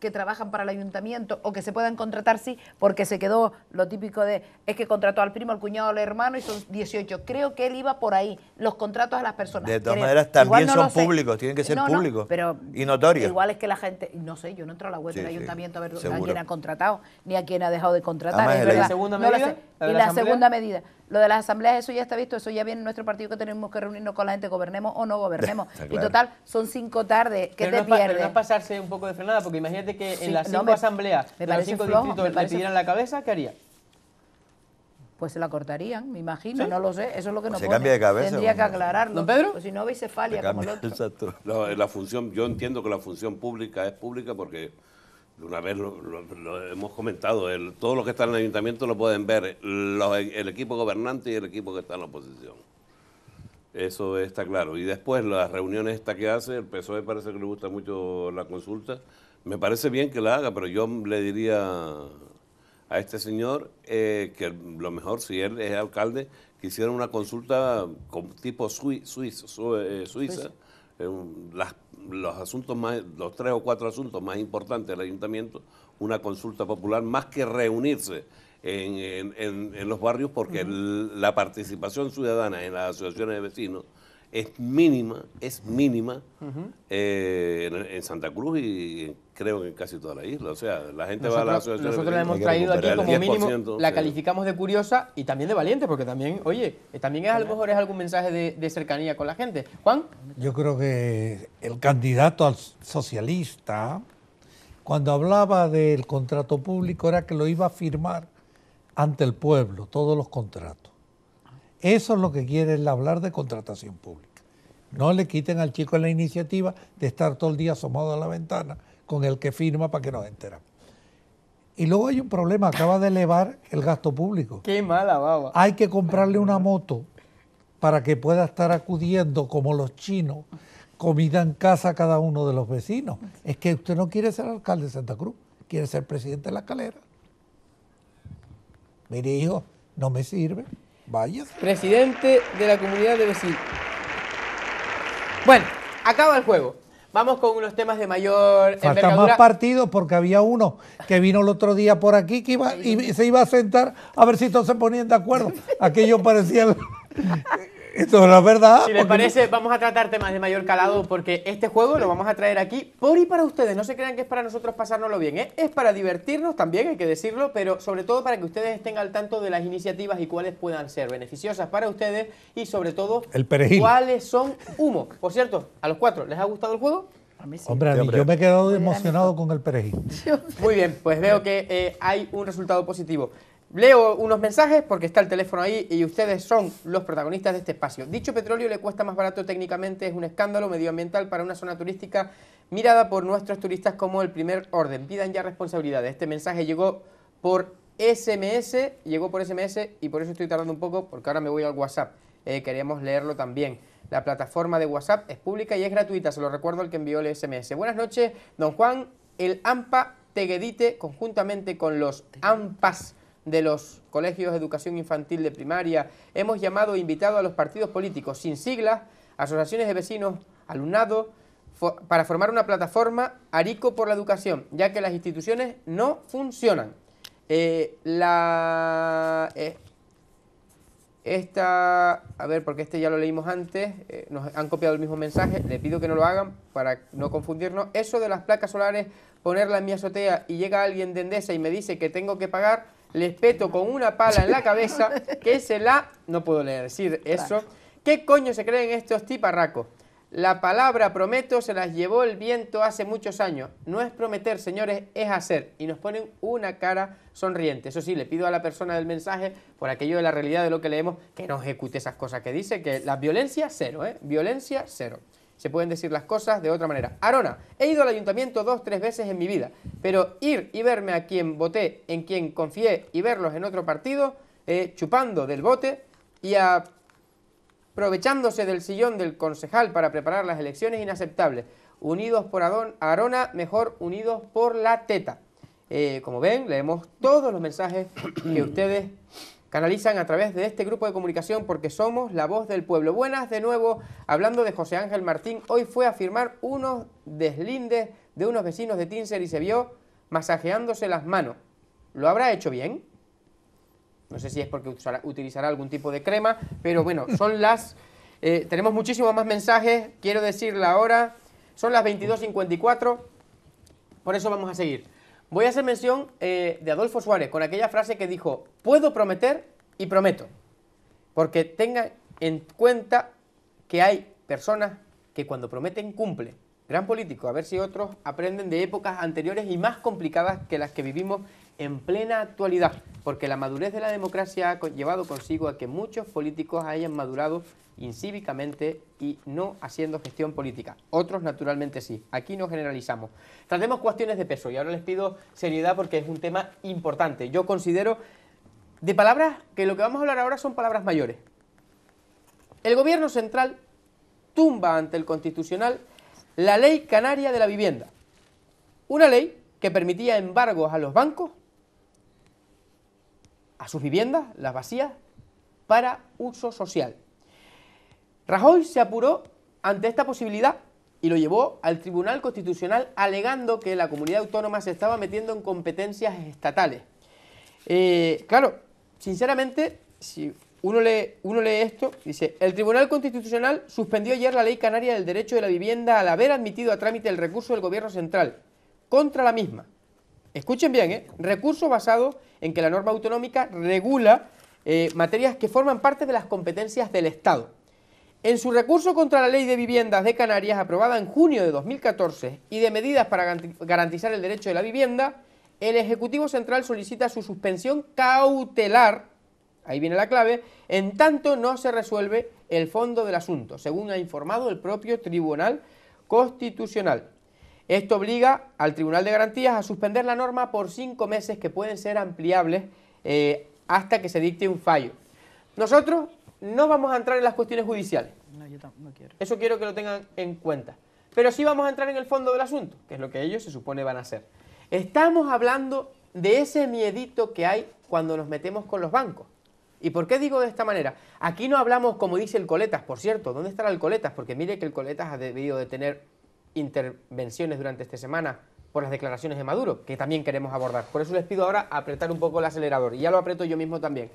que trabajan para el ayuntamiento o que se puedan contratar, sí, porque se quedó lo típico de es que contrató al primo, al cuñado, al hermano y son 18. Creo que él iba por ahí, los contratos a las personas. De todas maneras, también son públicos, tienen que ser públicos y notorios. Igual es que la gente, no sé, yo no entro a la web del ayuntamiento a ver a quién ha contratado ni a quién ha dejado de contratar. en y la segunda medida. Lo de las asambleas, eso ya está visto, eso ya viene en nuestro partido que tenemos que reunirnos con la gente, gobernemos o no <laughs> gobernemos. Y total, son cinco tardes que te pierdes. Pero no es pasarse un poco de frenada, porque imagínate que en las cinco asambleas, los cinco distritos, le pidieran la cabeza, ¿qué haría? Pues se la cortarían, me imagino, no lo sé, eso es lo que nos pues nos se cambia de cabeza. Tendría que aclararlo. ¿Don Pedro? Pues si no, veis <laughs> Exacto. la función, yo entiendo que la función pública es pública porque de una vez lo, hemos comentado, todos los que están en el ayuntamiento lo pueden ver, el equipo gobernante y el equipo que está en la oposición. Eso está claro. Y después las reuniones esta que hace, el PSOE parece que le gusta mucho la consulta. Me parece bien que la haga, pero yo le diría a este señor eh, que lo mejor, si él es alcalde, que hiciera una consulta con tipo suizo, eh, suiza, las los asuntos más, los tres o cuatro asuntos más importantes del ayuntamiento, una consulta popular, más que reunirse en, los barrios, porque la participación ciudadana en las asociaciones de vecinos es mínima, es mínima eh, en, en, Santa Cruz y en creo que en casi toda la isla. O sea, la gente va a la asociación. Nosotros la hemos traído aquí como mínimo, la calificamos de curiosa y también de valiente, porque también, oye, eh, también es, a lo mejor algún mensaje de, cercanía con la gente. Juan. Yo creo que el candidato al socialista, cuando hablaba del contrato público, era que lo iba a firmar ante el pueblo, todos los contratos. Eso es lo que quiere el hablar de contratación pública. No le quiten al chico la iniciativa de estar todo el día asomado a la ventana con el que firma para que nos entera. Y luego hay un problema, acaba de elevar el gasto público. Qué mala baba. Hay que comprarle una moto para que pueda estar acudiendo como los chinos, comida en casa a cada uno de los vecinos. Es que usted no quiere ser alcalde de Santa Cruz, quiere ser presidente de la calera. Mire, hijo, no me sirve. Vaya. Presidente de la comunidad de vecinos. Bueno, acaba el juego. Vamos con unos temas de mayor Faltan más partidos porque había uno que vino el otro día por aquí que iba, y se iba a sentar a ver si todos se ponían de acuerdo. Aquello parecía... Esto es la verdad. Si les parece, vamos a tratar temas de mayor calado porque este juego lo vamos a traer aquí por y para ustedes. No se crean que es para nosotros pasárnoslo bien, ¿eh? Es para divertirnos también, hay que decirlo, pero sobre todo para que ustedes estén al tanto de las iniciativas y cuáles puedan ser beneficiosas para ustedes y sobre todo el cuáles son humo. Por cierto, a los cuatro, ¿les ha gustado el juego? A mí sí. Hombre, yo me he quedado emocionado con el perejil. <laughs> Muy bien, pues veo que eh, hay un resultado positivo. Leo unos mensajes porque está el teléfono ahí y ustedes son los protagonistas de este espacio. Dicho petróleo le cuesta más barato técnicamente, es un escándalo medioambiental para una zona turística mirada por nuestros turistas como el primer orden. Pidan ya responsabilidades. Este mensaje llegó por SMS, llegó por SMS y por eso estoy tardando un poco porque ahora me voy al WhatsApp. Eh, Queremos leerlo también. La plataforma de WhatsApp es pública y es gratuita, se lo recuerdo al que envió el SMS. Buenas noches, don Juan. El AMPA Teguedite, conjuntamente con los AMPAS de los colegios de educación infantil de primaria. Hemos llamado e invitado a los partidos políticos sin siglas, asociaciones de vecinos, alumnado, para formar una plataforma Arico por la Educación, ya que las instituciones no funcionan. Eh, la, eh, esta, a ver, porque este ya lo leímos antes, eh, nos han copiado el mismo mensaje, le pido que no lo hagan para no confundirnos. Eso de las placas solares, ponerla en mi azotea y llega alguien de Endesa y me dice que tengo que pagar, les peto con una pala en la cabeza que se la... No puedo leer, decir eso. ¿Qué coño se creen estos tiparracos? La palabra prometo se las llevó el viento hace muchos años. No es prometer, señores, es hacer. Y nos ponen una cara sonriente. Eso sí, le pido a la persona del mensaje, por aquello de la realidad de lo que leemos, que no ejecute esas cosas que dice, que la violencia cero, ¿eh? Violencia cero se pueden decir las cosas de otra manera. Arona, he ido al ayuntamiento dos, tres veces en mi vida, pero ir y verme a quien voté, en quien confié y verlos en otro partido, eh, chupando del bote y aprovechándose del sillón del concejal para preparar las elecciones inaceptable. Unidos por Arona, mejor unidos por la teta. Eh, como ven, leemos todos los mensajes que ustedes canalizan a través de este grupo de comunicación porque somos la voz del pueblo. Buenas de nuevo, hablando de José Ángel Martín, hoy fue a firmar unos deslindes de unos vecinos de Tinser y se vio masajeándose las manos. ¿Lo habrá hecho bien? No sé si es porque utilizará algún tipo de crema, pero bueno, <laughs> son las... Eh, tenemos muchísimos más mensajes, quiero decir ahora son las 22.54, por eso vamos a seguir. Voy a hacer mención eh, de Adolfo Suárez con aquella frase que dijo, puedo prometer y prometo. Porque tenga en cuenta que hay personas que cuando prometen cumplen. Gran político, a ver si otros aprenden de épocas anteriores y más complicadas que las que vivimos en plena actualidad, porque la madurez de la democracia ha llevado consigo a que muchos políticos hayan madurado incívicamente y no haciendo gestión política. Otros naturalmente sí, aquí no generalizamos. Tratemos cuestiones de peso y ahora les pido seriedad porque es un tema importante. Yo considero de palabras que lo que vamos a hablar ahora son palabras mayores. El gobierno central tumba ante el constitucional la ley canaria de la vivienda, una ley que permitía embargos a los bancos a sus viviendas, las vacías, para uso social. Rajoy se apuró ante esta posibilidad y lo llevó al Tribunal Constitucional alegando que la comunidad autónoma se estaba metiendo en competencias estatales. Eh, claro, sinceramente, si uno lee, uno lee esto, dice, el Tribunal Constitucional suspendió ayer la ley canaria del derecho de la vivienda al haber admitido a trámite el recurso del Gobierno Central contra la misma Escuchen bien, ¿eh? Recurso basado en que la norma autonómica regula eh, materias que forman parte de las competencias del Estado. En su recurso contra la Ley de Viviendas de Canarias, aprobada en junio de 2014, y de medidas para garantizar el derecho de la vivienda, el Ejecutivo Central solicita su suspensión cautelar, ahí viene la clave, en tanto no se resuelve el fondo del asunto, según ha informado el propio Tribunal Constitucional. Esto obliga al Tribunal de Garantías a suspender la norma por cinco meses que pueden ser ampliables eh, hasta que se dicte un fallo. Nosotros no vamos a entrar en las cuestiones judiciales. No, Eso quiero que lo tengan en cuenta. Pero sí vamos a entrar en el fondo del asunto, que es lo que ellos se supone van a hacer. Estamos hablando de ese miedito que hay cuando nos metemos con los bancos. ¿Y por qué digo de esta manera? Aquí no hablamos, como dice el Coletas, por cierto, ¿dónde estará el Coletas? Porque mire que el Coletas ha debido de tener intervenciones durante esta semana por las declaraciones de Maduro, que también queremos abordar. Por eso les pido ahora apretar un poco el acelerador, y ya lo aprieto yo mismo también.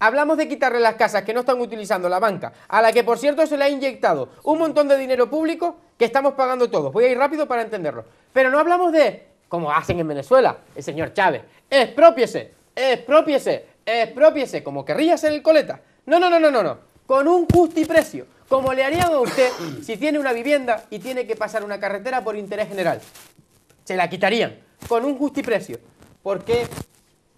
Hablamos de quitarle las casas que no están utilizando la banca, a la que por cierto se le ha inyectado un montón de dinero público que estamos pagando todos. Voy a ir rápido para entenderlo. Pero no hablamos de, como hacen en Venezuela, el señor Chávez, expropiese, expropiese, expropiese, como querría ser el coleta. No, no, no, no, no, no. Con un justo y precio, como le harían a usted si tiene una vivienda y tiene que pasar una carretera por interés general. Se la quitarían con un justiprecio, porque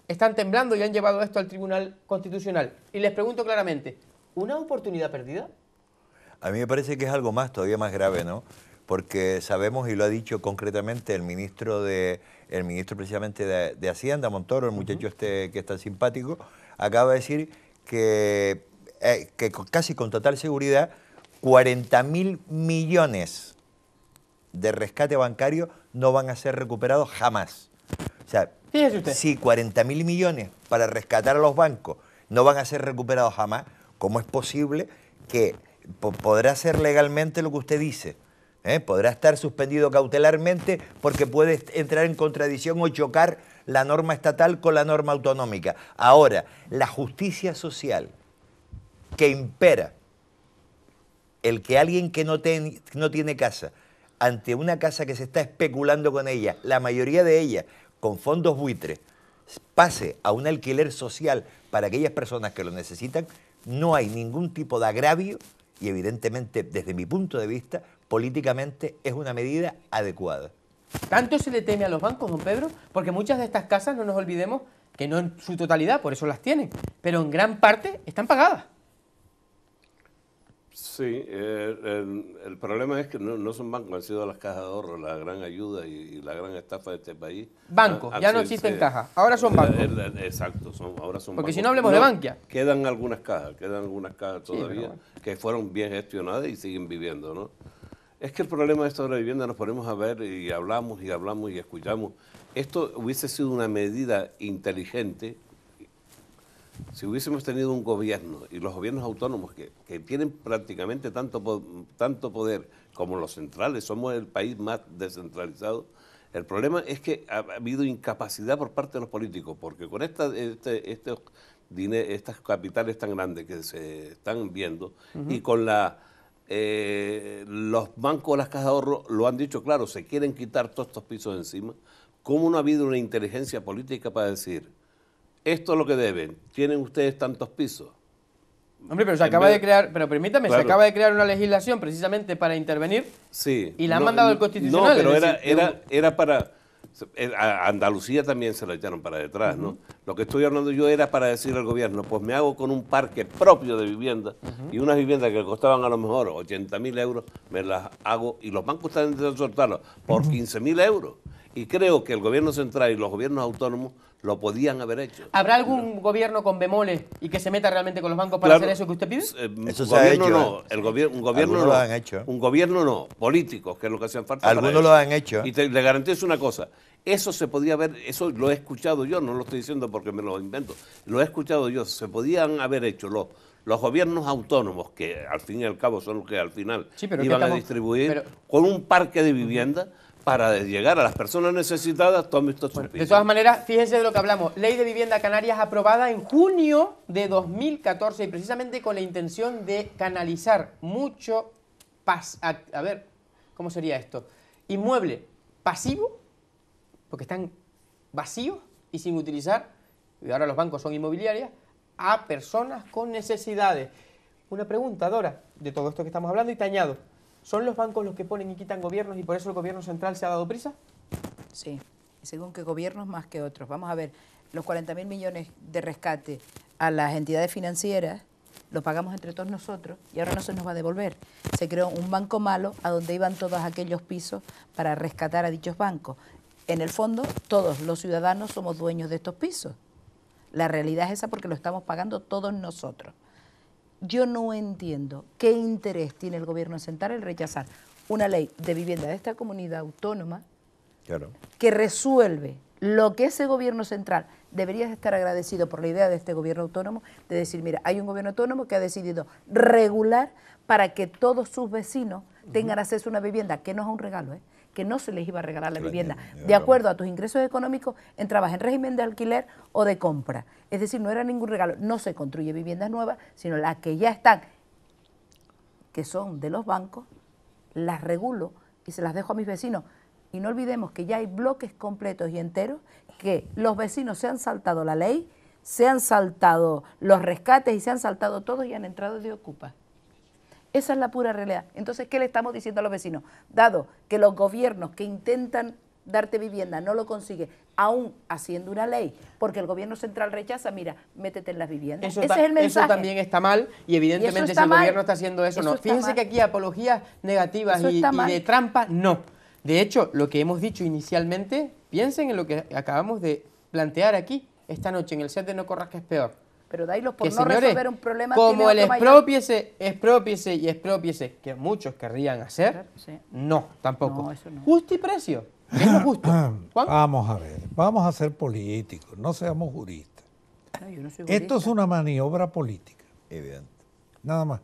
están temblando y han llevado esto al Tribunal Constitucional. Y les pregunto claramente, ¿una oportunidad perdida? A mí me parece que es algo más, todavía más grave, ¿no? Porque sabemos, y lo ha dicho concretamente el ministro, de, el ministro precisamente de, Hacienda, Montoro, el muchacho este que es tan simpático, acaba de decir que eh, que casi con total seguridad, 40 mil millones de rescate bancario no van a ser recuperados jamás. O sea, si 40 mil millones para rescatar a los bancos no van a ser recuperados jamás, ¿cómo es posible que podrá ser legalmente lo que usted dice? ¿Eh? Podrá estar suspendido cautelarmente porque puede entrar en contradicción o chocar la norma estatal con la norma autonómica. Ahora, la justicia social que impera el que alguien que no, tiene casa, ante una casa que se está especulando con ella, la mayoría de ellas con fondos buitres, pase a un alquiler social para aquellas personas que lo necesitan, no hay ningún tipo de agravio y evidentemente desde mi punto de vista políticamente es una medida adecuada. ¿Tanto se le teme a los bancos, don Pedro? Porque muchas de estas casas, no nos olvidemos, que no en su totalidad, por eso las tienen, pero en gran parte están pagadas. Sí, eh, el, problema es que no, son bancos, han sido las cajas de ahorro la gran ayuda y, la gran estafa de este país. Bancos, ah, ya no existen cajas, ahora son bancos. exacto, son, ahora son Porque bancos. Porque si no hablemos de Bankia. Quedan algunas cajas, quedan algunas cajas todavía que fueron bien gestionadas y siguen viviendo, ¿no? Es que el problema de hora de vivienda nos ponemos a ver y hablamos y hablamos y escuchamos. Esto hubiese sido una medida inteligente si hubiésemos tenido un gobierno y los gobiernos autónomos que, tienen prácticamente tanto, tanto poder como los centrales, somos el país más descentralizado, el problema es que ha habido incapacidad por parte de los políticos, porque con esta, este, estas capitales tan grandes que se están viendo y con la, eh, los bancos, las cajas de ahorro, lo han dicho claro, se quieren quitar todos estos pisos encima. ¿Cómo no ha habido una inteligencia política para decir, esto es lo que deben. Tienen ustedes tantos pisos. Hombre, pero se acaba de crear, pero permítame, se acaba de crear una legislación precisamente para intervenir. Sí. Y la han mandado el Constitucional. No, pero era, era, era para. Eh, Andalucía también se la echaron para detrás, ¿no? Lo que estoy hablando yo era para decir al gobierno, pues me hago con un parque propio de viviendas y unas viviendas que costaban a lo mejor 80 mil euros, me las hago y los bancos están intentando soltarlas por 15 mil euros. Y creo que el gobierno central y los gobiernos autónomos lo podían haber hecho. ¿Habrá algún gobierno con bemoles y que se meta realmente con los bancos para hacer eso que usted pide? Eh, eso se hecho. No, el un gobierno Algunos no. lo han hecho. Un gobierno no, políticos, que es lo que hacen falta. Algunos lo han hecho. Y le garantizo una cosa, eso se podía haber, eso lo he escuchado yo, no lo estoy diciendo porque me lo invento, lo he escuchado yo, se podían haber hecho los los gobiernos autónomos, que al fin y al cabo son los que al final iban a distribuir, con un parque de vivienda para llegar a las personas necesitadas, tome estos De todas maneras, fíjense de lo que hablamos. Ley de Vivienda Canarias aprobada en junio de 2014 y precisamente con la intención de canalizar mucho, a, ver, ¿cómo sería esto? Inmueble pasivo, porque están vacíos y sin utilizar, y ahora los bancos son inmobiliarias, a personas con necesidades. Una pregunta, Dora, de todo esto que estamos hablando y te ¿Son los bancos los que ponen y quitan gobiernos y por eso el gobierno central se ha dado prisa? Sí, según qué gobiernos más que otros. Vamos a ver, los 40 mil millones de rescate a las entidades financieras lo pagamos entre todos nosotros y ahora no se nos va a devolver. Se creó un banco malo a donde iban todos aquellos pisos para rescatar a dichos bancos. En el fondo, todos los ciudadanos somos dueños de estos pisos. La realidad es esa porque lo estamos pagando todos nosotros yo no entiendo qué interés tiene el gobierno central en rechazar una ley de vivienda de esta comunidad autónoma que resuelve lo que ese gobierno central debería estar agradecido por la idea de este gobierno autónomo, de decir, mira, hay un gobierno autónomo que ha decidido regular para que todos sus vecinos tengan acceso a una vivienda, que no es un regalo, ¿eh? que no se les iba a regalar la, vivienda. de acuerdo a tus ingresos económicos, entrabas en régimen de alquiler o de compra. Es decir, no era ningún regalo. No se construye viviendas nuevas, sino las que ya están, que son de los bancos, las regulo y se las dejo a mis vecinos. Y no olvidemos que ya hay bloques completos y enteros que los vecinos se han saltado la ley, se han saltado los rescates y se han saltado todos y han entrado de ocupa. Esa es la pura realidad. Entonces, ¿qué le estamos diciendo a los vecinos? Dado que los gobiernos que intentan darte vivienda no lo consiguen, aún haciendo una ley, porque el gobierno central rechaza, mira, métete en las viviendas. Eso, Ese es el mensaje. eso también está mal y evidentemente si el gobierno está haciendo eso, no. Fíjense que aquí apologías negativas y, de trampa, no. De hecho, lo que hemos dicho inicialmente, piensen en lo que acabamos de plantear aquí esta noche en el set de No Corras que es peor pero dailos por no resolver un problema. Como el expropiese, expropiese y expropiese, que muchos querrían hacer, no, tampoco. Justo y precio. es justo. <clears throat> Vamos a ver, vamos a ser políticos, no seamos juristas. Esto es una maniobra política. Evidente. Nada más.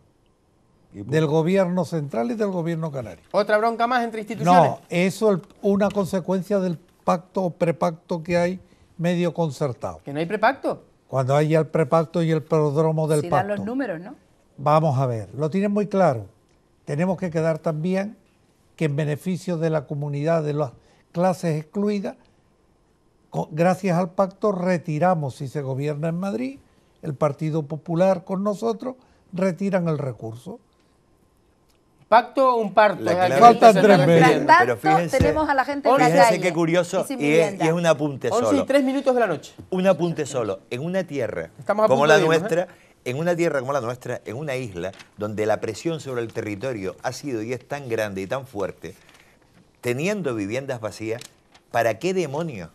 Del gobierno central y del gobierno canario. ¿Otra bronca más entre instituciones? No, eso es una consecuencia del pacto o prepacto que hay medio concertado. ¿Que no hay prepacto? cuando haya el prepacto y el prodromo del si pacto. Dan los números, ¿no? Vamos a ver, lo tienen muy claro. Tenemos que quedar también que en beneficio de la comunidad de las clases excluidas, gracias al pacto retiramos, si se gobierna en Madrid, el Partido Popular con nosotros, retiran el recurso. Pacto un parto. Faltan tres meses. Pero fíjense, tenemos a la gente en la calle. qué curioso y, es, un apunte solo. Tres minutos de la noche. Un apunte solo. En una tierra como la ¿eh? nuestra... en una tierra como la nuestra, en una isla donde la presión sobre el territorio ha sido y es tan grande y tan fuerte, teniendo viviendas vacías, ¿para qué demonios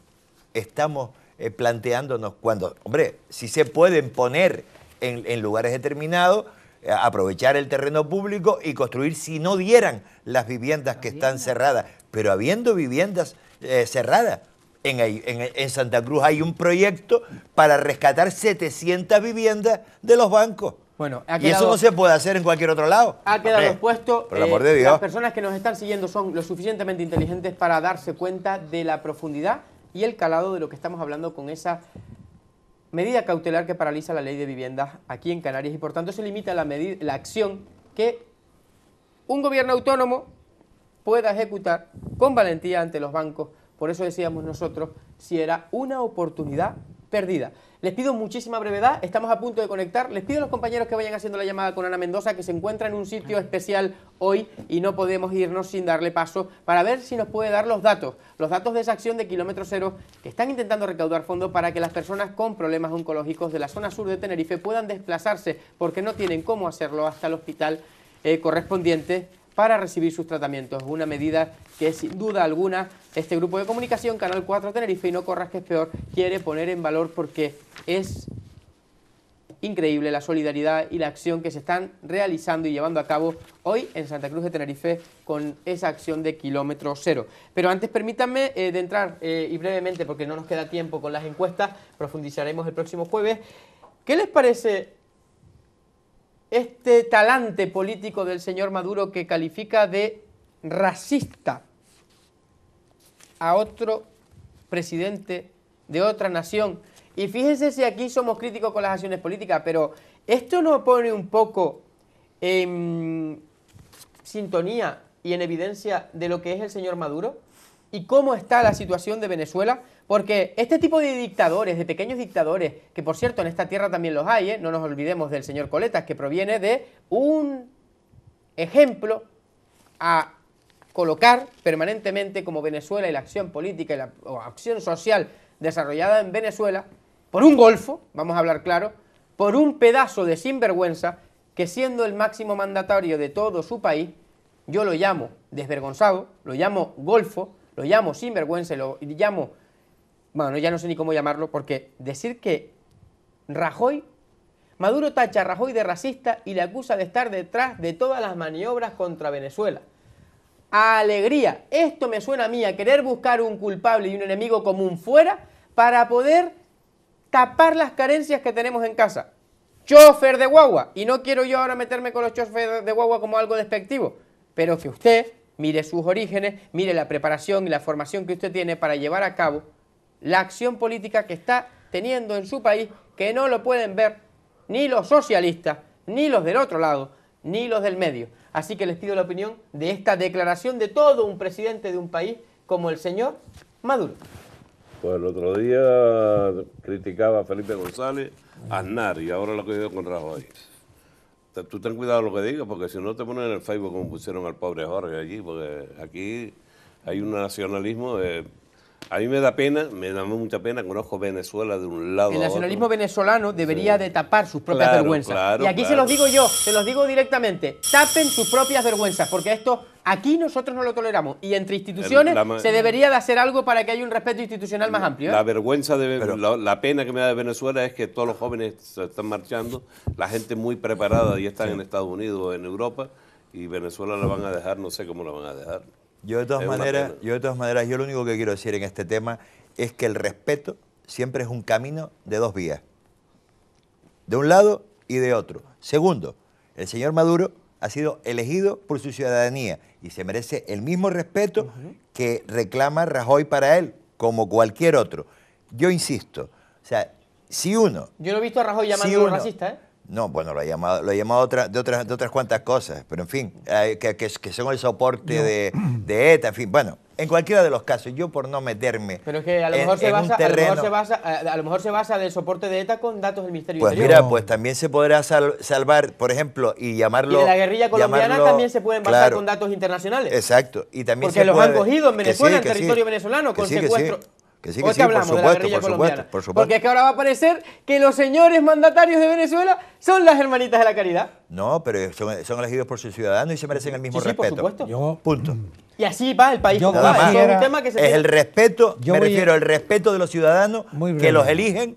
estamos eh, planteándonos cuando, hombre, si se pueden poner en lugares determinados aprovechar el terreno público y construir si no dieran las viviendas que están cerradas. Pero habiendo viviendas eh, cerradas, en, Santa Cruz hay un proyecto para rescatar 700 viviendas de los bancos. Bueno, y eso no se puede hacer en cualquier otro lado. Ha quedado expuesto. Por eh, Las personas que nos están siguiendo son lo suficientemente inteligentes para darse cuenta de la profundidad y el calado de lo que estamos hablando con esa medida cautelar que paraliza la ley de viviendas aquí en Canarias y por tanto se limita la, la acción que un gobierno autónomo pueda ejecutar con valentía ante los bancos. Por eso decíamos nosotros si era una oportunidad perdida. Les pido muchísima brevedad, estamos a punto de conectar. Les pido a los compañeros que vayan haciendo la llamada con Ana Mendoza, que se encuentra en un sitio especial hoy y no podemos irnos sin darle paso para ver si nos puede dar los datos, los datos de esa acción de kilómetro cero que están intentando recaudar fondos para que las personas con problemas oncológicos de la zona sur de Tenerife puedan desplazarse porque no tienen cómo hacerlo hasta el hospital eh, correspondiente para recibir sus tratamientos. Una medida que sin duda alguna este grupo de comunicación, Canal 4 Tenerife y No Corras que es peor, quiere poner en valor porque es increíble la solidaridad y la acción que se están realizando y llevando a cabo hoy en Santa Cruz de Tenerife con esa acción de kilómetro cero. Pero antes permítanme eh, de entrar eh, y brevemente, porque no nos queda tiempo con las encuestas, profundizaremos el próximo jueves. ¿Qué les parece este talante político del señor Maduro que califica de racista a otro presidente de otra nación. Y fíjense si aquí somos críticos con las acciones políticas, pero esto nos pone un poco en sintonía y en evidencia de lo que es el señor Maduro y cómo está la situación de Venezuela, porque este tipo de dictadores, de pequeños dictadores, que por cierto en esta tierra también los hay, ¿eh? no nos olvidemos del señor Coletas, que proviene de un ejemplo a colocar permanentemente como Venezuela y la acción política y la o acción social desarrollada en Venezuela por un golfo, vamos a hablar claro, por un pedazo de sinvergüenza que siendo el máximo mandatario de todo su país, yo lo llamo desvergonzado, lo llamo golfo, lo llamo sinvergüenza, lo llamo, bueno, ya no sé ni cómo llamarlo, porque decir que Rajoy, Maduro tacha a Rajoy de racista y le acusa de estar detrás de todas las maniobras contra Venezuela alegría. Esto me suena a mí, a querer buscar un culpable y un enemigo común fuera para poder tapar las carencias que tenemos en casa. Chofer de guagua, y no quiero yo ahora meterme con los choferes de guagua como algo despectivo, pero que usted mire sus orígenes, mire la preparación y la formación que usted tiene para llevar a cabo la acción política que está teniendo en su país, que no lo pueden ver ni los socialistas, ni los del otro lado, ni los del medio. Así que les pido la opinión de esta declaración de todo un presidente de un país como el señor Maduro. Pues el otro día criticaba a Felipe González, a Aznar, y ahora lo que digo con Rajoy. Tú ten cuidado lo que digas, porque si no te ponen en el Facebook como pusieron al pobre Jorge allí, porque aquí hay un nacionalismo de a mí me da pena, me da mucha pena, conozco Venezuela de un lado. El nacionalismo venezolano debería de tapar sus propias vergüenzas. y aquí se los digo yo, se los digo directamente, tapen sus propias vergüenzas, porque esto aquí nosotros no lo toleramos. Y entre instituciones se debería de hacer algo para que haya un respeto institucional más amplio. ¿eh? La vergüenza, de, la, pena que me da de Venezuela es que todos los jóvenes se están marchando, la gente muy preparada y están en Estados Unidos, en Europa, y Venezuela la van a dejar, no sé cómo la van a dejar. Yo de todas maneras, yo de todas maneras, yo lo único que quiero decir en este tema es que el respeto siempre es un camino de dos vías. De un lado y de otro. Segundo, el señor Maduro ha sido elegido por su ciudadanía y se merece el mismo respeto que reclama Rajoy para él, como cualquier otro. Yo insisto, o sea, si uno... Yo no he visto a Rajoy llamando racista, ¿eh? No, bueno, lo he llamado, lo llamado otra, de, otras, de otras cuantas cosas, pero en fin, que, son el soporte de, ETA, en fin, bueno, en cualquiera de los casos, yo por no meterme. Pero que a lo mejor, se, basa, a lo mejor se basa, a lo mejor se basa del soporte de ETA con datos del Ministerio Pues mira, pues también se podrá salvar, por ejemplo, y llamarlo. Y de la guerrilla colombiana también se pueden basar con datos internacionales. Exacto, y también Porque se los han cogido en Venezuela, en territorio venezolano, con secuestros... Que sí, hablamos por supuesto, Porque es que ahora va a parecer que los señores mandatarios de Venezuela son las hermanitas de la caridad. No, pero son, elegidos por sus ciudadanos y se merecen el mismo respeto. por supuesto. punto. Y así va el país. Es, el respeto, me refiero al respeto de los ciudadanos que los eligen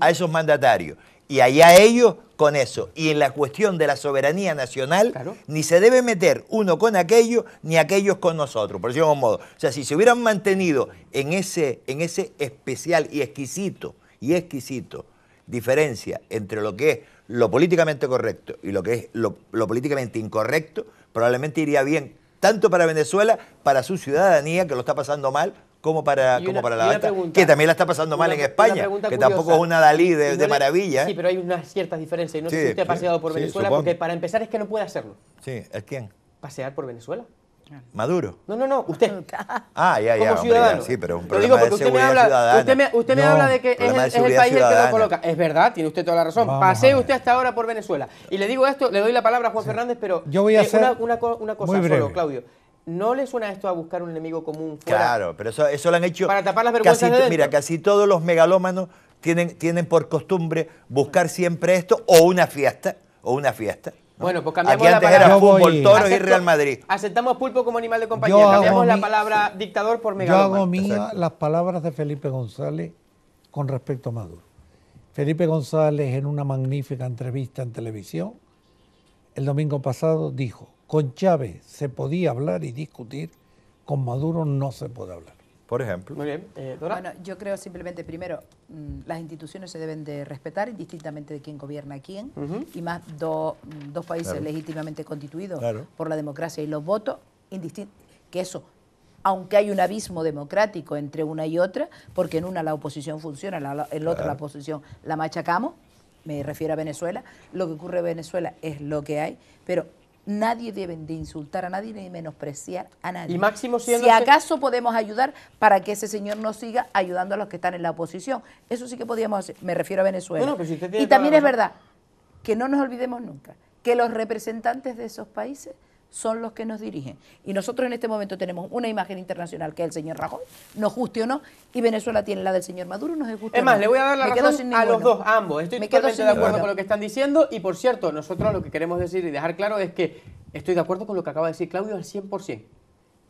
a esos mandatarios. Y allá ellos con eso. Y en la cuestión de la soberanía nacional, ni se debe meter uno con aquello, ni aquellos con nosotros, por cierto modo. O sea, si se hubieran mantenido en ese, en ese especial y exquisito, y exquisito, diferencia entre lo que es lo políticamente correcto y lo que es lo, lo políticamente incorrecto, probablemente iría bien tanto para Venezuela, para su ciudadanía que lo está pasando mal, como para, como para la que también la está pasando mal en España, que tampoco es una Dalí de, maravilla. Sí, pero hay unas ciertas diferencias. Y no sé si usted ha paseado por Venezuela, porque para empezar es que no puede hacerlo. Sí, ¿el quién? Pasear por Venezuela. Maduro. No, no, no, usted. <laughs> Ah, ya, ya. sí, pero un problema digo usted me habla, ciudadana. Usted me, habla de que es el, país el que lo coloca. Es verdad, tiene usted toda la razón. Pasee usted hasta ahora por Venezuela. Y le digo esto, le doy la palabra a Juan Fernández, pero yo voy a hacer eh, una, una, cosa solo, Claudio. ¿No les suena esto a buscar un enemigo común fuera? Claro, pero eso, lo han hecho... Para tapar las vergüenzas Mira, casi todos los megalómanos tienen, tienen por costumbre buscar siempre esto o una fiesta, o una fiesta. Bueno, pues cambiamos Aquí antes era fútbol, toro y Real Madrid. Aceptamos pulpo como animal de compañía, cambiamos la palabra dictador por megalómano. Yo hago mía las palabras de Felipe González con respecto a Maduro. Felipe González en una magnífica entrevista en televisión el domingo pasado dijo con Chávez se podía hablar y discutir, con Maduro no se puede hablar. Por ejemplo. Muy bien. Eh, bueno, yo creo simplemente, primero, mm, las instituciones se deben de respetar indistintamente de quién gobierna quién, y más dos países legítimamente constituidos por la democracia y los votos, que eso aunque hay un abismo democrático entre una y otra, porque en una la oposición funciona, en la otra la oposición la machacamos, me refiero a Venezuela, lo que ocurre en Venezuela es lo que hay, pero nadie debe de insultar a nadie ni menospreciar a nadie. Y máximo Si acaso podemos ayudar para que ese señor no siga ayudando a los que están en la oposición. Eso sí que podíamos hacer. Me refiero a Venezuela. y también es verdad que no nos olvidemos nunca que los representantes de esos países son los que nos dirigen. Y nosotros en este momento tenemos una imagen internacional que es el señor Rajoy, nos guste o no, y Venezuela tiene la del señor Maduro, nos Es más, le voy a dar la razón a los dos, ambos. Estoy totalmente de acuerdo con lo que están diciendo y, por cierto, nosotros lo que queremos decir y dejar claro es que estoy de acuerdo con lo que acaba de decir Claudio al 100%.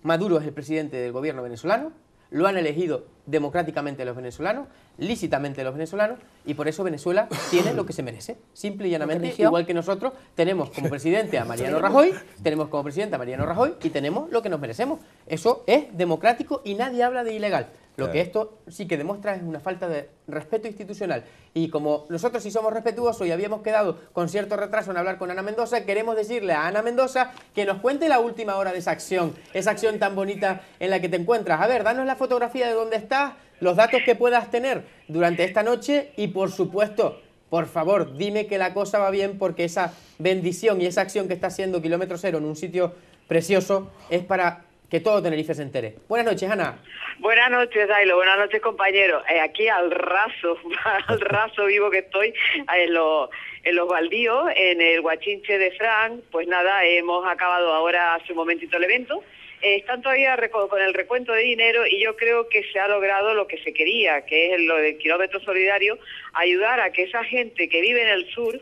Maduro es el presidente del gobierno venezolano, lo han elegido democráticamente los venezolanos, lícitamente los venezolanos, y por eso Venezuela tiene lo que se merece, simple y llanamente, igual que nosotros tenemos como presidente a Mariano Rajoy, tenemos como presidente a Mariano Rajoy y tenemos lo que nos merecemos. Eso es democrático y nadie habla de ilegal. Lo que esto sí que demuestra es una falta de respeto institucional. Y como nosotros sí somos respetuosos y habíamos quedado con cierto retraso en hablar con Ana Mendoza, queremos decirle a Ana Mendoza que nos cuente la última hora de esa acción, esa acción tan bonita en la que te encuentras. A ver, danos la fotografía de dónde estás, los datos que puedas tener durante esta noche y por supuesto, por favor, dime que la cosa va bien porque esa bendición y esa acción que está haciendo Kilómetro Cero en un sitio precioso es para que todo Tenerife se entere. Buenas noches, Ana. Buenas noches, Ailo. Buenas noches, compañero. Eh, aquí al raso, <laughs> al raso vivo que estoy, eh, en los, en los baldíos, en el guachinche de Fran. Pues nada, hemos acabado ahora hace un momentito el evento. Eh, están todavía con el recuento de dinero y yo creo que se ha logrado lo que se quería, que es lo del kilómetro solidario, ayudar a que esa gente que vive en el sur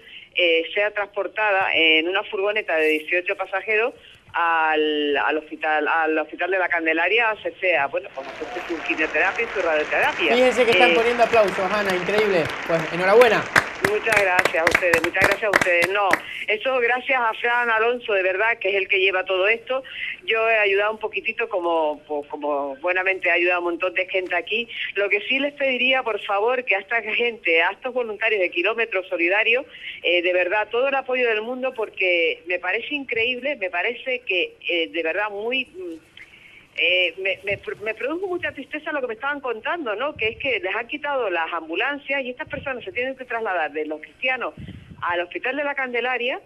sea transportada en una furgoneta de 18 pasajeros al, al, hospital al hospital de la Candelaria, a CCA. Bueno, como su quimioterapia y su radioterapia. Fíjense que están eh, poniendo aplausos, Ana, increíble. Pues enhorabuena. Muchas gracias a ustedes, muchas gracias a ustedes. No, eso gracias a Fran Alonso, de verdad, que es el que lleva todo esto. Yo he ayudado un poquitito, como, como buenamente he ayudado a un montón de gente aquí. Lo que sí les pediría, por favor, que a esta gente, a estos voluntarios de Kilómetros Solidarios, eh, de verdad, todo el apoyo del mundo, porque me parece increíble, me parece que eh, de verdad muy... Mm, eh, me, produjo mucha tristeza lo que me estaban contando, ¿no? Que es que les han quitado las ambulancias y estas personas se tienen que trasladar de los cristianos al Hospital de la Candelaria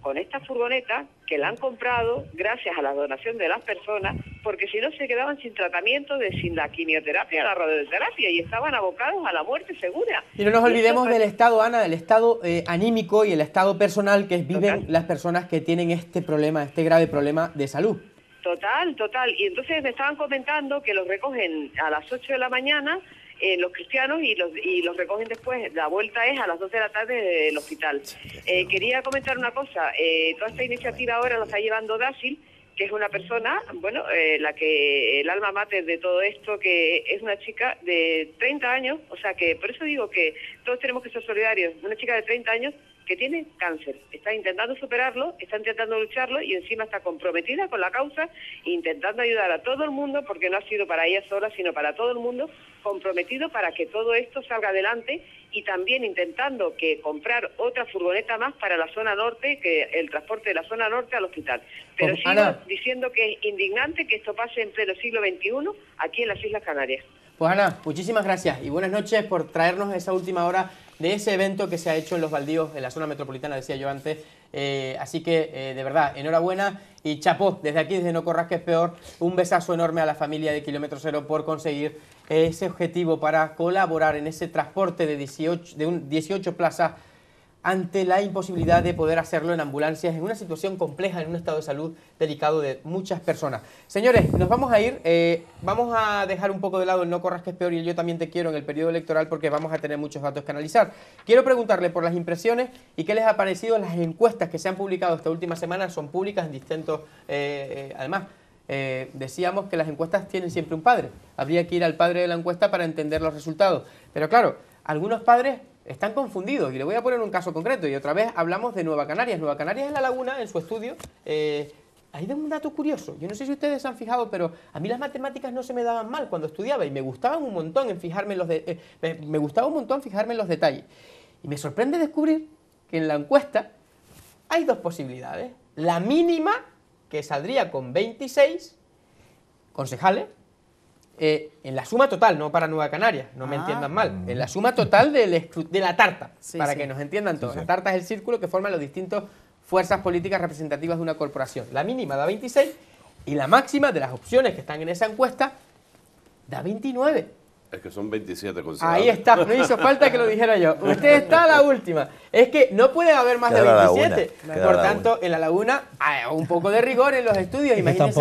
con esta furgoneta que la han comprado gracias a la donación de las personas porque si no se quedaban sin tratamiento, de, sin la quimioterapia, la radioterapia, y estaban abocados a la muerte segura. Y no nos olvidemos del estado, Ana, del estado eh, anímico y el estado personal que viven las personas que tienen este problema, este grave problema de salud. Total, total. Y entonces me estaban comentando que los recogen a las 8 de la mañana eh, los cristianos y los, recogen después. La vuelta es a las 2 de la tarde del hospital. Eh, quería comentar una cosa. Eh, toda esta iniciativa ahora la está llevando Dácil que es una persona, bueno, eh, la que el alma mate de todo esto, que es una chica de 30 años, o sea que por eso digo que todos tenemos que ser solidarios. Una chica de 30 años que tiene cáncer, está intentando superarlo, está intentando lucharlo y encima está comprometida con la causa, intentando ayudar a todo el mundo, porque no ha sido para ella sola, sino para todo el mundo, comprometido para que todo esto salga adelante y también intentando que comprar otra furgoneta más para la zona norte, que el transporte de la zona norte al hospital. Pero sigo diciendo que es indignante que esto pase en pleno siglo XXI aquí en las Islas Canarias. Pues Ana, muchísimas gracias y buenas noches por traernos esa última hora de ese evento que se ha hecho en los baldíos, en la zona metropolitana, decía yo antes. Eh, así que, eh, de verdad, enhorabuena y chapó. Desde aquí, desde No Corras, que es peor, un besazo enorme a la familia de Kilómetro Cero por conseguir ese objetivo para colaborar en ese transporte de 18, de un 18 plazas ante la imposibilidad de poder hacerlo en ambulancias, en una situación compleja, en un estado de salud delicado de muchas personas. Señores, nos vamos a ir, eh, vamos a dejar un poco de lado el no corras que es peor y yo también te quiero en el periodo electoral porque vamos a tener muchos datos que analizar. Quiero preguntarle por las impresiones y qué les ha parecido las encuestas que se han publicado esta última semana, son públicas en distintos, eh, eh, además, eh, decíamos que las encuestas tienen siempre un padre. Habría que ir al padre de la encuesta para entender los resultados. Pero claro, algunos padres están confundidos y le voy a poner un caso concreto. Y otra vez hablamos de Nueva Canarias. Nueva Canarias en la laguna, en su estudio, eh, hay un dato curioso. Yo no sé si ustedes se han fijado, pero a mí las matemáticas no se me daban mal cuando estudiaba y me gustaban un montón en fijarme los eh, me, me gustaba un montón fijarme en los detalles. Y me sorprende descubrir que en la encuesta hay dos posibilidades. La mínima que saldría con 26 concejales eh, en la suma total, no para Nueva Canaria, no me ah. entiendan mal, mm. en la suma total de la tarta, para que nos entiendan todos. la tarta es el círculo que forman las distintas fuerzas políticas representativas de una corporación. La mínima da 26 y la máxima de las opciones que están en esa encuesta da 29. Es que son 27 Ahí está, no hizo falta que lo dijera yo. <laughs> Usted está a la última. Es que no puede haber más de 27. Por tanto, en la laguna, hay un poco de rigor en los estudios. Imagínense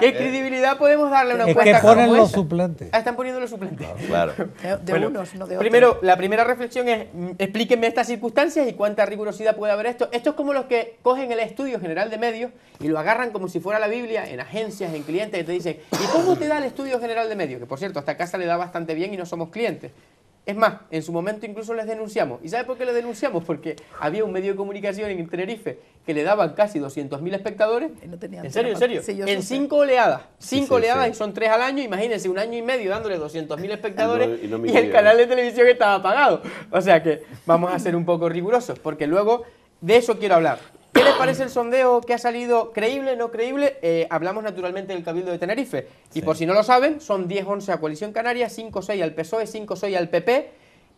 qué, credibilidad, podemos darle a una encuesta. Es que ponen los suplentes. Ah, están poniendo los suplentes. Claro. <laughs> De, unos, no de otros. Primero, la primera reflexión es, mm, explíquenme estas circunstancias y cuánta rigurosidad puede haber esto. Esto es como los que cogen el estudio general de medios y lo agarran como si fuera la Biblia en agencias, en clientes, y te dicen, ¿y cómo te da el estudio general de medio, que por cierto, hasta casa le da bastante bien y no somos clientes. Es más, en su momento incluso les denunciamos. ¿Y sabe por qué les denunciamos? Porque había un medio de comunicación en Tenerife que le daban casi 200.000 espectadores. en serio, en serio. en cinco oleadas. Cinco oleadas y son tres al año. Imagínense, un año y medio dándole 200.000 <laughs> espectadores y, el canal de televisión estaba apagado. O sea que vamos a ser un poco rigurosos porque luego de eso quiero hablar. ¿Qué les parece el sondeo que ha salido? ¿Creíble, no creíble? Eh, hablamos naturalmente del Cabildo de Tenerife. Y por si no lo saben, son 10-11 a Coalición Canaria, 5-6 al PSOE, 5-6 al PP.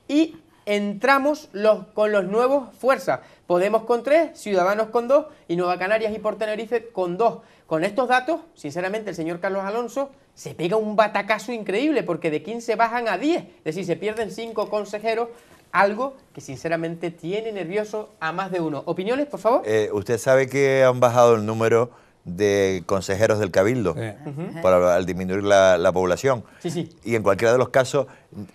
Y entramos los, con los nuevos fuerzas. Podemos con 3, Ciudadanos con 2 y Nueva Canarias y por Tenerife con 2. Con estos datos, sinceramente, el señor Carlos Alonso se pega un batacazo increíble porque de 15 bajan a 10. Es decir, se pierden 5 consejeros algo que sinceramente tiene nervioso a más de uno. ¿Opiniones, por favor? Eh, usted sabe que han bajado el número de consejeros del cabildo al disminuir la, población. Sí, sí. Y en cualquiera de los casos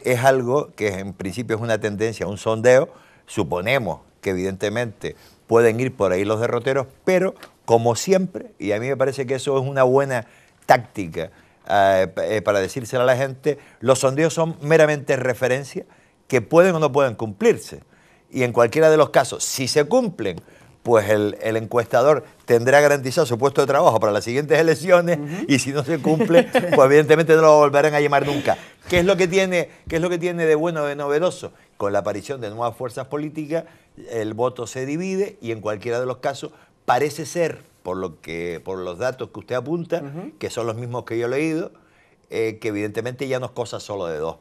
es algo que en principio es una tendencia, un sondeo. Suponemos que evidentemente pueden ir por ahí los derroteros, pero como siempre, y a mí me parece que eso es una buena táctica eh, eh, para decírselo a la gente, los sondeos son meramente referencia que pueden o no pueden cumplirse. Y en cualquiera de los casos, si se cumplen, pues el, encuestador tendrá garantizado su puesto de trabajo para las siguientes elecciones y si no se cumple, pues evidentemente no lo volverán a llamar nunca. ¿Qué es lo que tiene, qué es lo que tiene de bueno, o de novedoso? Con la aparición de nuevas fuerzas políticas, el voto se divide y en cualquiera de los casos parece ser, por, lo que, por los datos que usted apunta, que son los mismos que yo he leído, eh, que evidentemente ya no es cosa solo de dos.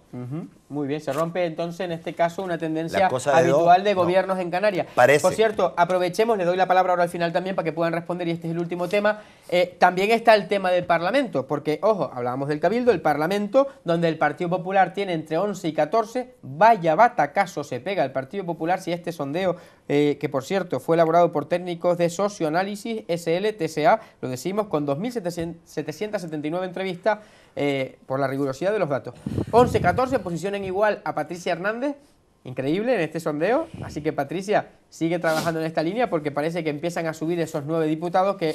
Muy bien, se rompe entonces en este caso una tendencia habitual de gobiernos en Canarias. Por cierto, aprovechemos, le doy la palabra ahora al final también para que puedan responder y este es el último tema. Eh, también está el tema del Parlamento, porque, ojo, hablábamos del Cabildo, el Parlamento, donde el Partido Popular tiene entre 11 y 14, vaya ¿acaso se pega el Partido Popular si este sondeo, eh, que por cierto fue elaborado por técnicos de Socioanálisis sltca lo decimos, con 2.779 entrevistas eh, por la rigurosidad de los datos. 11-14 posicionen igual a Patricia Hernández, increíble en este sondeo. Así que Patricia sigue trabajando en esta línea porque parece que empiezan a subir esos nueve diputados que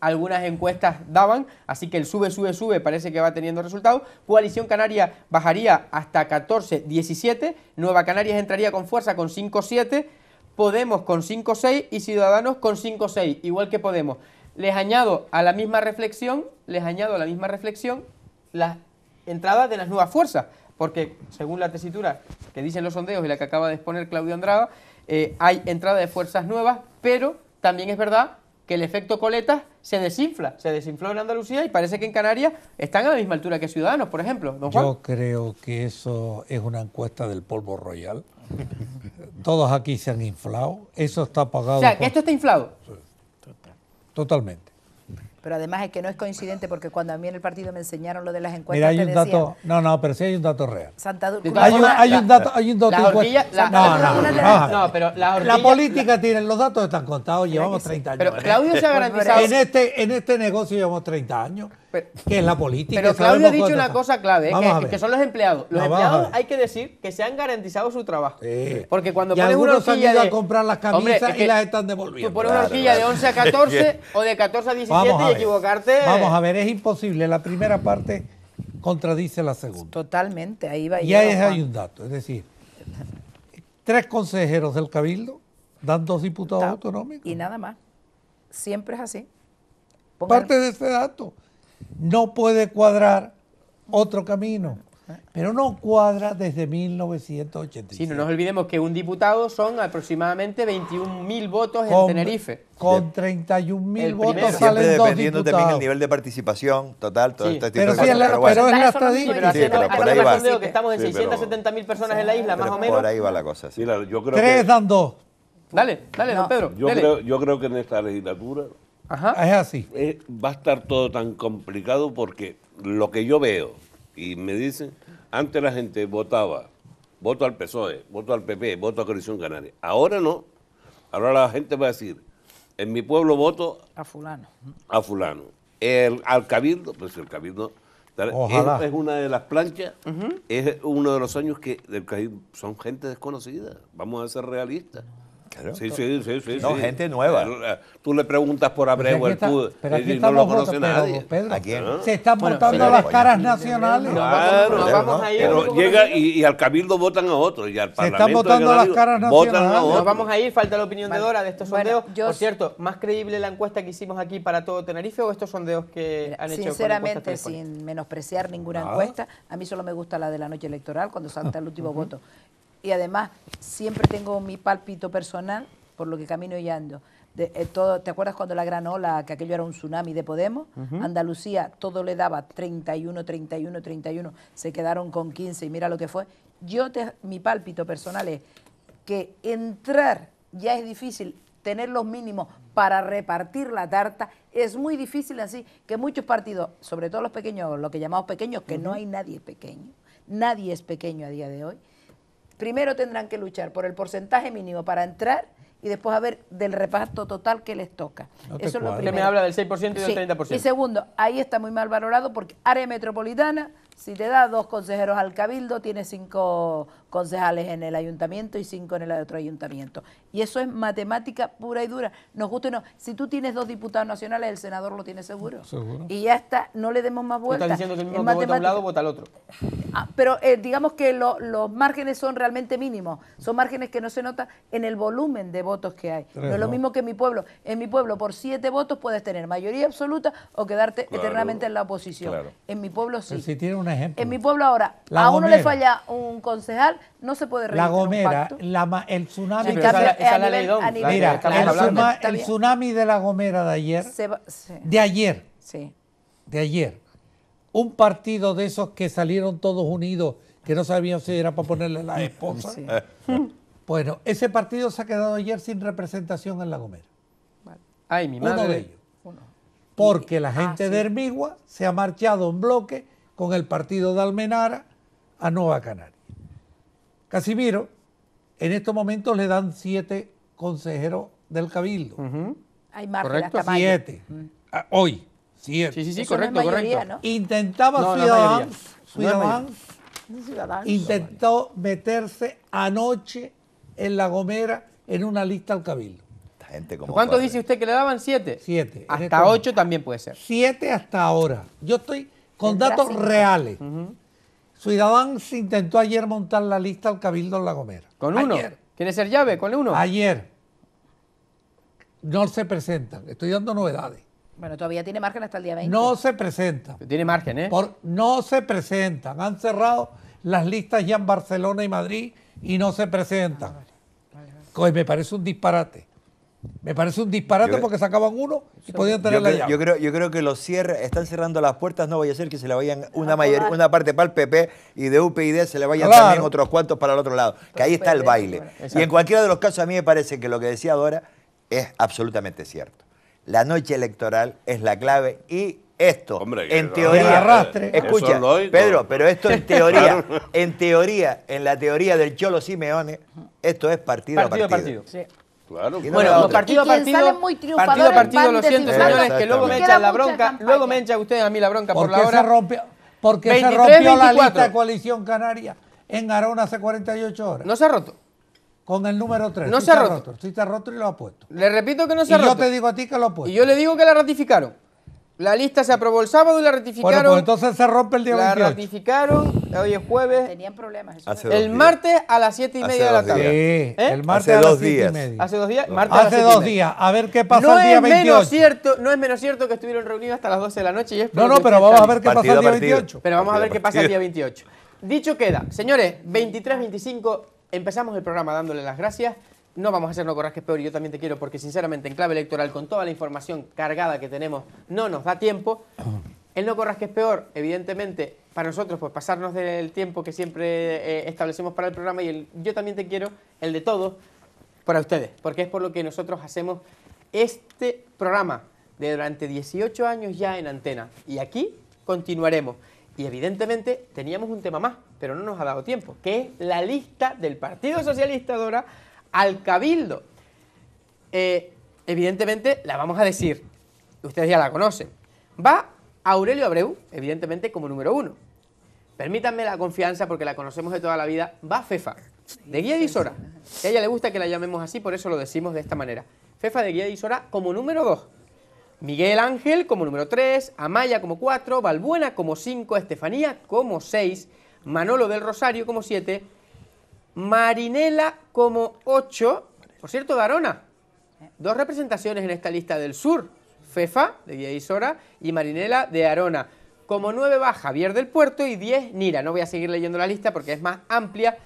algunas encuestas daban, así que el sube, sube, sube parece que va teniendo resultados. Coalición Canaria bajaría hasta 14, 17, Nueva Canarias entraría con fuerza con 5, 7, Podemos con 5, 6 y Ciudadanos con 5, 6, igual que Podemos. Les añado a la misma reflexión, les añado a la misma reflexión las entradas de las nuevas fuerzas, porque según la tesitura que dicen los sondeos y la que acaba de exponer Claudio Andrada, eh, hay entrada de fuerzas nuevas, pero también es verdad que el efecto coleta se desinfla. Se desinfló en Andalucía y parece que en Canarias están a la misma altura que Ciudadanos, por ejemplo. ¿Don Yo creo que eso es una encuesta del polvo royal. <laughs> Todos aquí se han inflado. Eso está pagado. O sea, esto está inflado. Totalmente. Pero además es que no es coincidente porque cuando a mí en el partido me enseñaron lo de las encuestas. Mira, hay No, no, pero sí hay un dato real. Hay, un, dato. Hay un dato la no, no, la, política tiene. Los datos están contados. Llevamos 30 años. Pero ¿eh? Claudio se ha En este, en este negocio llevamos 30 años que es la política. Pero Claudio ha dicho una cosa clave, ¿eh? que, son los empleados. Los empleados hay que decir que se han garantizado su trabajo. Porque cuando pones ido a comprar las camisas y las están devolviendo. Tú pones una horquilla de 11 a 14 <laughs> o de 14 a 17 y equivocarte... Eh. Vamos a ver, es imposible. La primera parte contradice la segunda. Totalmente, ahí va. Y ahí hay un dato, es decir, tres consejeros del Cabildo dan dos diputados autonómicos. Y nada más. Siempre es así. Parte de ese dato no puede cuadrar otro camino. Pero no cuadra desde 1985. Sí, no nos olvidemos que un diputado son aproximadamente 21.000 votos en Tenerife. Con 31.000 votos primero. salen Siempre dependiendo también el nivel de participación total. Todo pero, sí, pero, es la estadística. pero, por estamos en 670.000 personas en la isla, más o menos. Por ahí va la cosa. Mira, yo creo Tres dan dos. Dale, dale, don Pedro. Yo, Creo, yo creo que en esta legislatura Ajá. Ah, es así. Eh, va a estar todo tan complicado porque lo que yo veo, y me dicen, antes la gente votaba, voto al PSOE, voto al PP, voto a Coalición Canaria. Ahora no. Ahora la gente va a decir, en mi pueblo voto a fulano. A fulano. El, al cabildo, pues el cabildo esta Es, una de las planchas, es uno de los años que son gente desconocida, vamos a ser realistas. Sí, sí, sí, No, gente nueva. Eh, eh, tú le preguntas por Abreu, el tú, no lo conoce nadie. ¿Ah? Se están votando a las caras nacionales. Claro, vamos a ir. Pero llega y, al cabildo votan a otro. Y al se están votando a las caras nacionales. Nos vamos a ir, falta la opinión de Dora de estos sondeos. por cierto, ¿más creíble la encuesta que hicimos aquí para todo Tenerife o estos sondeos que han hecho? Sinceramente, sin menospreciar ninguna ah. encuesta, a mí solo me gusta la de la noche electoral, cuando salta el último voto y además siempre tengo mi pálpito personal por lo que camino y ando. De, eh, todo, ¿Te acuerdas cuando la gran ola, que aquello era un tsunami de Podemos? Andalucía, todo le daba 31, 31, 31, se quedaron con 15 y mira lo que fue. Yo, te, mi pálpito personal es que entrar ya es difícil, tener los mínimos para repartir la tarta es muy difícil así que muchos partidos, sobre todo los pequeños, lo que llamamos pequeños, que no hay nadie pequeño, nadie es pequeño a día de hoy, primero tendrán que luchar por el porcentaje mínimo para entrar y después a ver del reparto total que les toca. Eso es lo primero. Usted me habla del 6% y del 30%. Y segundo, ahí está muy mal valorado porque área metropolitana, si te da dos consejeros al cabildo, tiene cinco concejales en el ayuntamiento y cinco en el otro ayuntamiento. Y eso es matemática pura y dura. Nos gusta no. Si tú tienes dos diputados nacionales, el senador lo tiene seguro. Y ya está, no le demos más vueltas. el mismo lado al otro. Ah, pero eh, digamos que los márgenes son realmente mínimos. Son márgenes que no se nota en el volumen de votos que hay. no es lo mismo que en mi pueblo. En mi pueblo, por siete votos puedes tener mayoría absoluta o quedarte eternamente en la oposición. En mi pueblo sí. si tiene un ejemplo. En mi pueblo ahora, a uno le falla un concejal no se puede La Gomera, el tsunami. la el, tsunami de La Gomera de ayer. De ayer. Sí. De ayer. Un partido de esos que salieron todos unidos, que no sabían si era para ponerle la esposa. Bueno, ese partido se ha quedado ayer sin representación en La Gomera. Uno de ellos. Porque la ah, gente de Hermigua se ha marchado en bloque con el partido de Almenara a Nueva Canaria. Casimiro, en estos momentos le dan siete consejeros del Cabildo. Hay más correcto, siete. Ah, hoy, siete. Sí, sí, sí, correcto, correcto. Intentaba no, Ciudadanos, intentó meterse anoche en La Gomera en una lista al Cabildo. ¿Cuánto dice usted que le daban? ¿Siete? Siete. Hasta este ocho también puede ser. Siete hasta ahora. Yo estoy con datos reales. Ciudadán se intentó ayer montar la lista al Cabildo en La Gomera. ¿Con uno? ¿Quiere ser llave? ¿Con uno? Ayer. No se presentan. Estoy dando novedades. Bueno, todavía tiene margen hasta el día 20. No se presentan. Tiene margen, ¿eh? Por, no se presentan. Han cerrado las listas ya en Barcelona y Madrid y no se presentan. Ah, me parece un disparate. Me parece un disparate porque sacaban uno y podían tener yo, la Yo creo, yo creo que los cierres, están cerrando las puertas, no voy a ser que se le vayan una, mayor, una parte para el PP y de UPyD se le vayan también otros cuantos para el otro lado. Que ahí está el baile. Y en cualquiera de los casos a mí me parece que lo que decía Dora es absolutamente cierto. La noche electoral es la clave y esto, Hombre, en teoría, arrastre. escucha, Pedro, pero esto en teoría, <laughs> en teoría, en la teoría del Cholo Simeone, esto es partido, partido a partido. Claro, bueno, partido a partido, partido a partido, lo siento, señores, que luego me echan la bronca, luego me echan ustedes a mí la bronca por, la hora. Se rompió, porque se rompió la lista de coalición canaria en Arona hace 48 horas. No se ha roto. Con el número 3. No se ha roto. Sí se está roto y lo ha puesto. Le repito que no se ha roto. yo te digo a ti que lo ha puesto. Y yo le digo que la ratificaron. La lista se aprobó el sábado y la ratificaron. Bueno, pues entonces se rompe el día 28. La ratificaron, hoy es jueves. Tenían problemas. el martes a las 7 y media de la tarde. Sí, el ¿Eh? martes a las 7 y media. Hace dos días. hace a dos días. A ver qué pasa el día 28. cierto, no es menos cierto que estuvieron reunidos hasta las 12 de la noche. Y no, no, pero vamos a ver qué pasa el día 28. Pero vamos a ver qué pasa el día 28. Dicho queda, señores, 23-25 empezamos el programa dándole las gracias no vamos a hacer que es peor y yo también te quiero porque sinceramente en clave electoral con toda la información cargada que tenemos no nos da tiempo. Ah. El no corras que es peor, evidentemente, para nosotros, pues pasarnos del tiempo que siempre eh, establecemos para el programa y el yo también te quiero, el de todos, para ustedes, porque es por lo que nosotros hacemos este programa de durante 18 años ya en antena. Y aquí continuaremos. Y evidentemente teníamos un tema más, pero no nos ha dado tiempo, que es la lista del Partido Socialista Dora al cabildo. Eh, evidentemente la vamos a decir, ustedes ya la conocen. Va Aurelio Abreu, evidentemente como número uno. Permítanme la confianza porque la conocemos de toda la vida. Va Fefa, de guía Isora, A ella le gusta que la llamemos así, por eso lo decimos de esta manera. Fefa de guía Isora como número dos. Miguel Ángel como número tres, Amaya como cuatro, Balbuena como cinco, Estefanía como seis, Manolo del Rosario como siete... Marinela como 8. Por cierto, Arona, dos representaciones en esta lista del sur. Fefa, de Guía Isora, y Marinela, de Arona. Como 9 va Javier del Puerto y 10 Nira. No voy a seguir leyendo la lista porque es más amplia.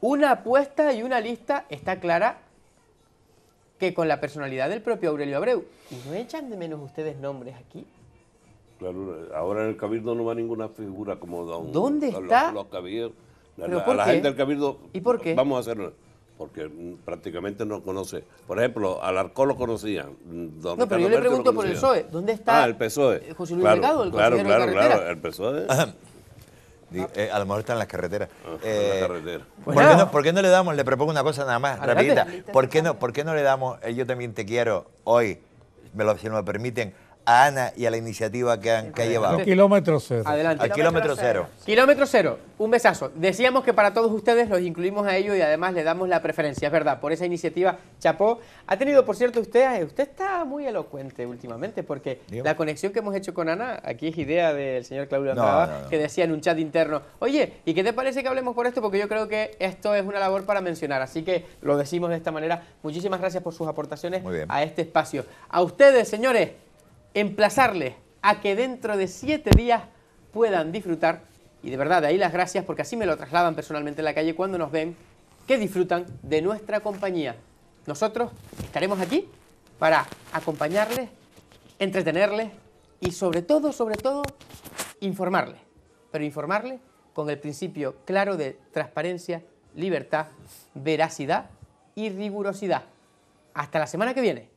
Una apuesta y una lista está clara que con la personalidad del propio Aurelio Abreu. ¿Y no echan de menos ustedes nombres aquí? Claro, ahora en el Cabildo no va ninguna figura como Don. ¿Dónde está? A la, gente del Cabildo. ¿Y por qué? Vamos a hacerlo. Porque prácticamente no conoce. Por ejemplo, al arco lo conocían. no, pero yo le pregunto por el PSOE. ¿Dónde está ah, el PSOE. José Luis claro, Mercado, el Claro, claro, claro. El PSOE. <clears throat> Eh, a lo mejor está en las carreteras. la ah, eh, carretera. ¿por, qué no, no, le damos, le propongo una cosa nada más, rapidita? ¿Por qué, no, no le damos, eh, yo también te quiero hoy, me lo, si me permiten, a Ana y a la iniciativa que han ha llevado. Kilómetro cero. Adelante. kilómetro cero. Kilómetro cero. Un besazo. Decíamos que para todos ustedes los incluimos a ellos y además le damos la preferencia, es verdad, por esa iniciativa. Chapó, ha tenido, por cierto, usted, eh, usted está muy elocuente últimamente porque la conexión que hemos hecho con Ana, aquí es idea del señor Claudio Andrade, que decía en un chat interno, oye, ¿y qué te parece que hablemos por esto? Porque yo creo que esto es una labor para mencionar, así que lo decimos de esta manera. Muchísimas gracias por sus aportaciones a este espacio. A ustedes, señores emplazarles a que dentro de siete días puedan disfrutar, y de verdad ahí las gracias, porque así me lo trasladan personalmente en la calle cuando nos ven, que disfrutan de nuestra compañía. Nosotros estaremos aquí para acompañarles, entretenerles y sobre todo, sobre todo, informarles. Pero informarles con el principio claro de transparencia, libertad, veracidad y rigurosidad. Hasta la semana que viene.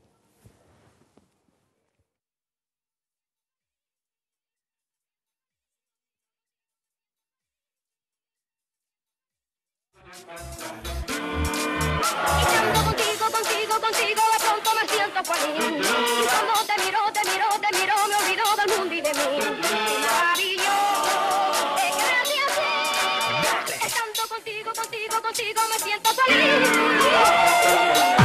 Estando contigo, contigo, contigo, de pronto me siento Y Cuando te miro, te miro, te miro, me olvido del mundo y de mí. Maravilloso, es grande así. Estando contigo, contigo, contigo, me siento feliz.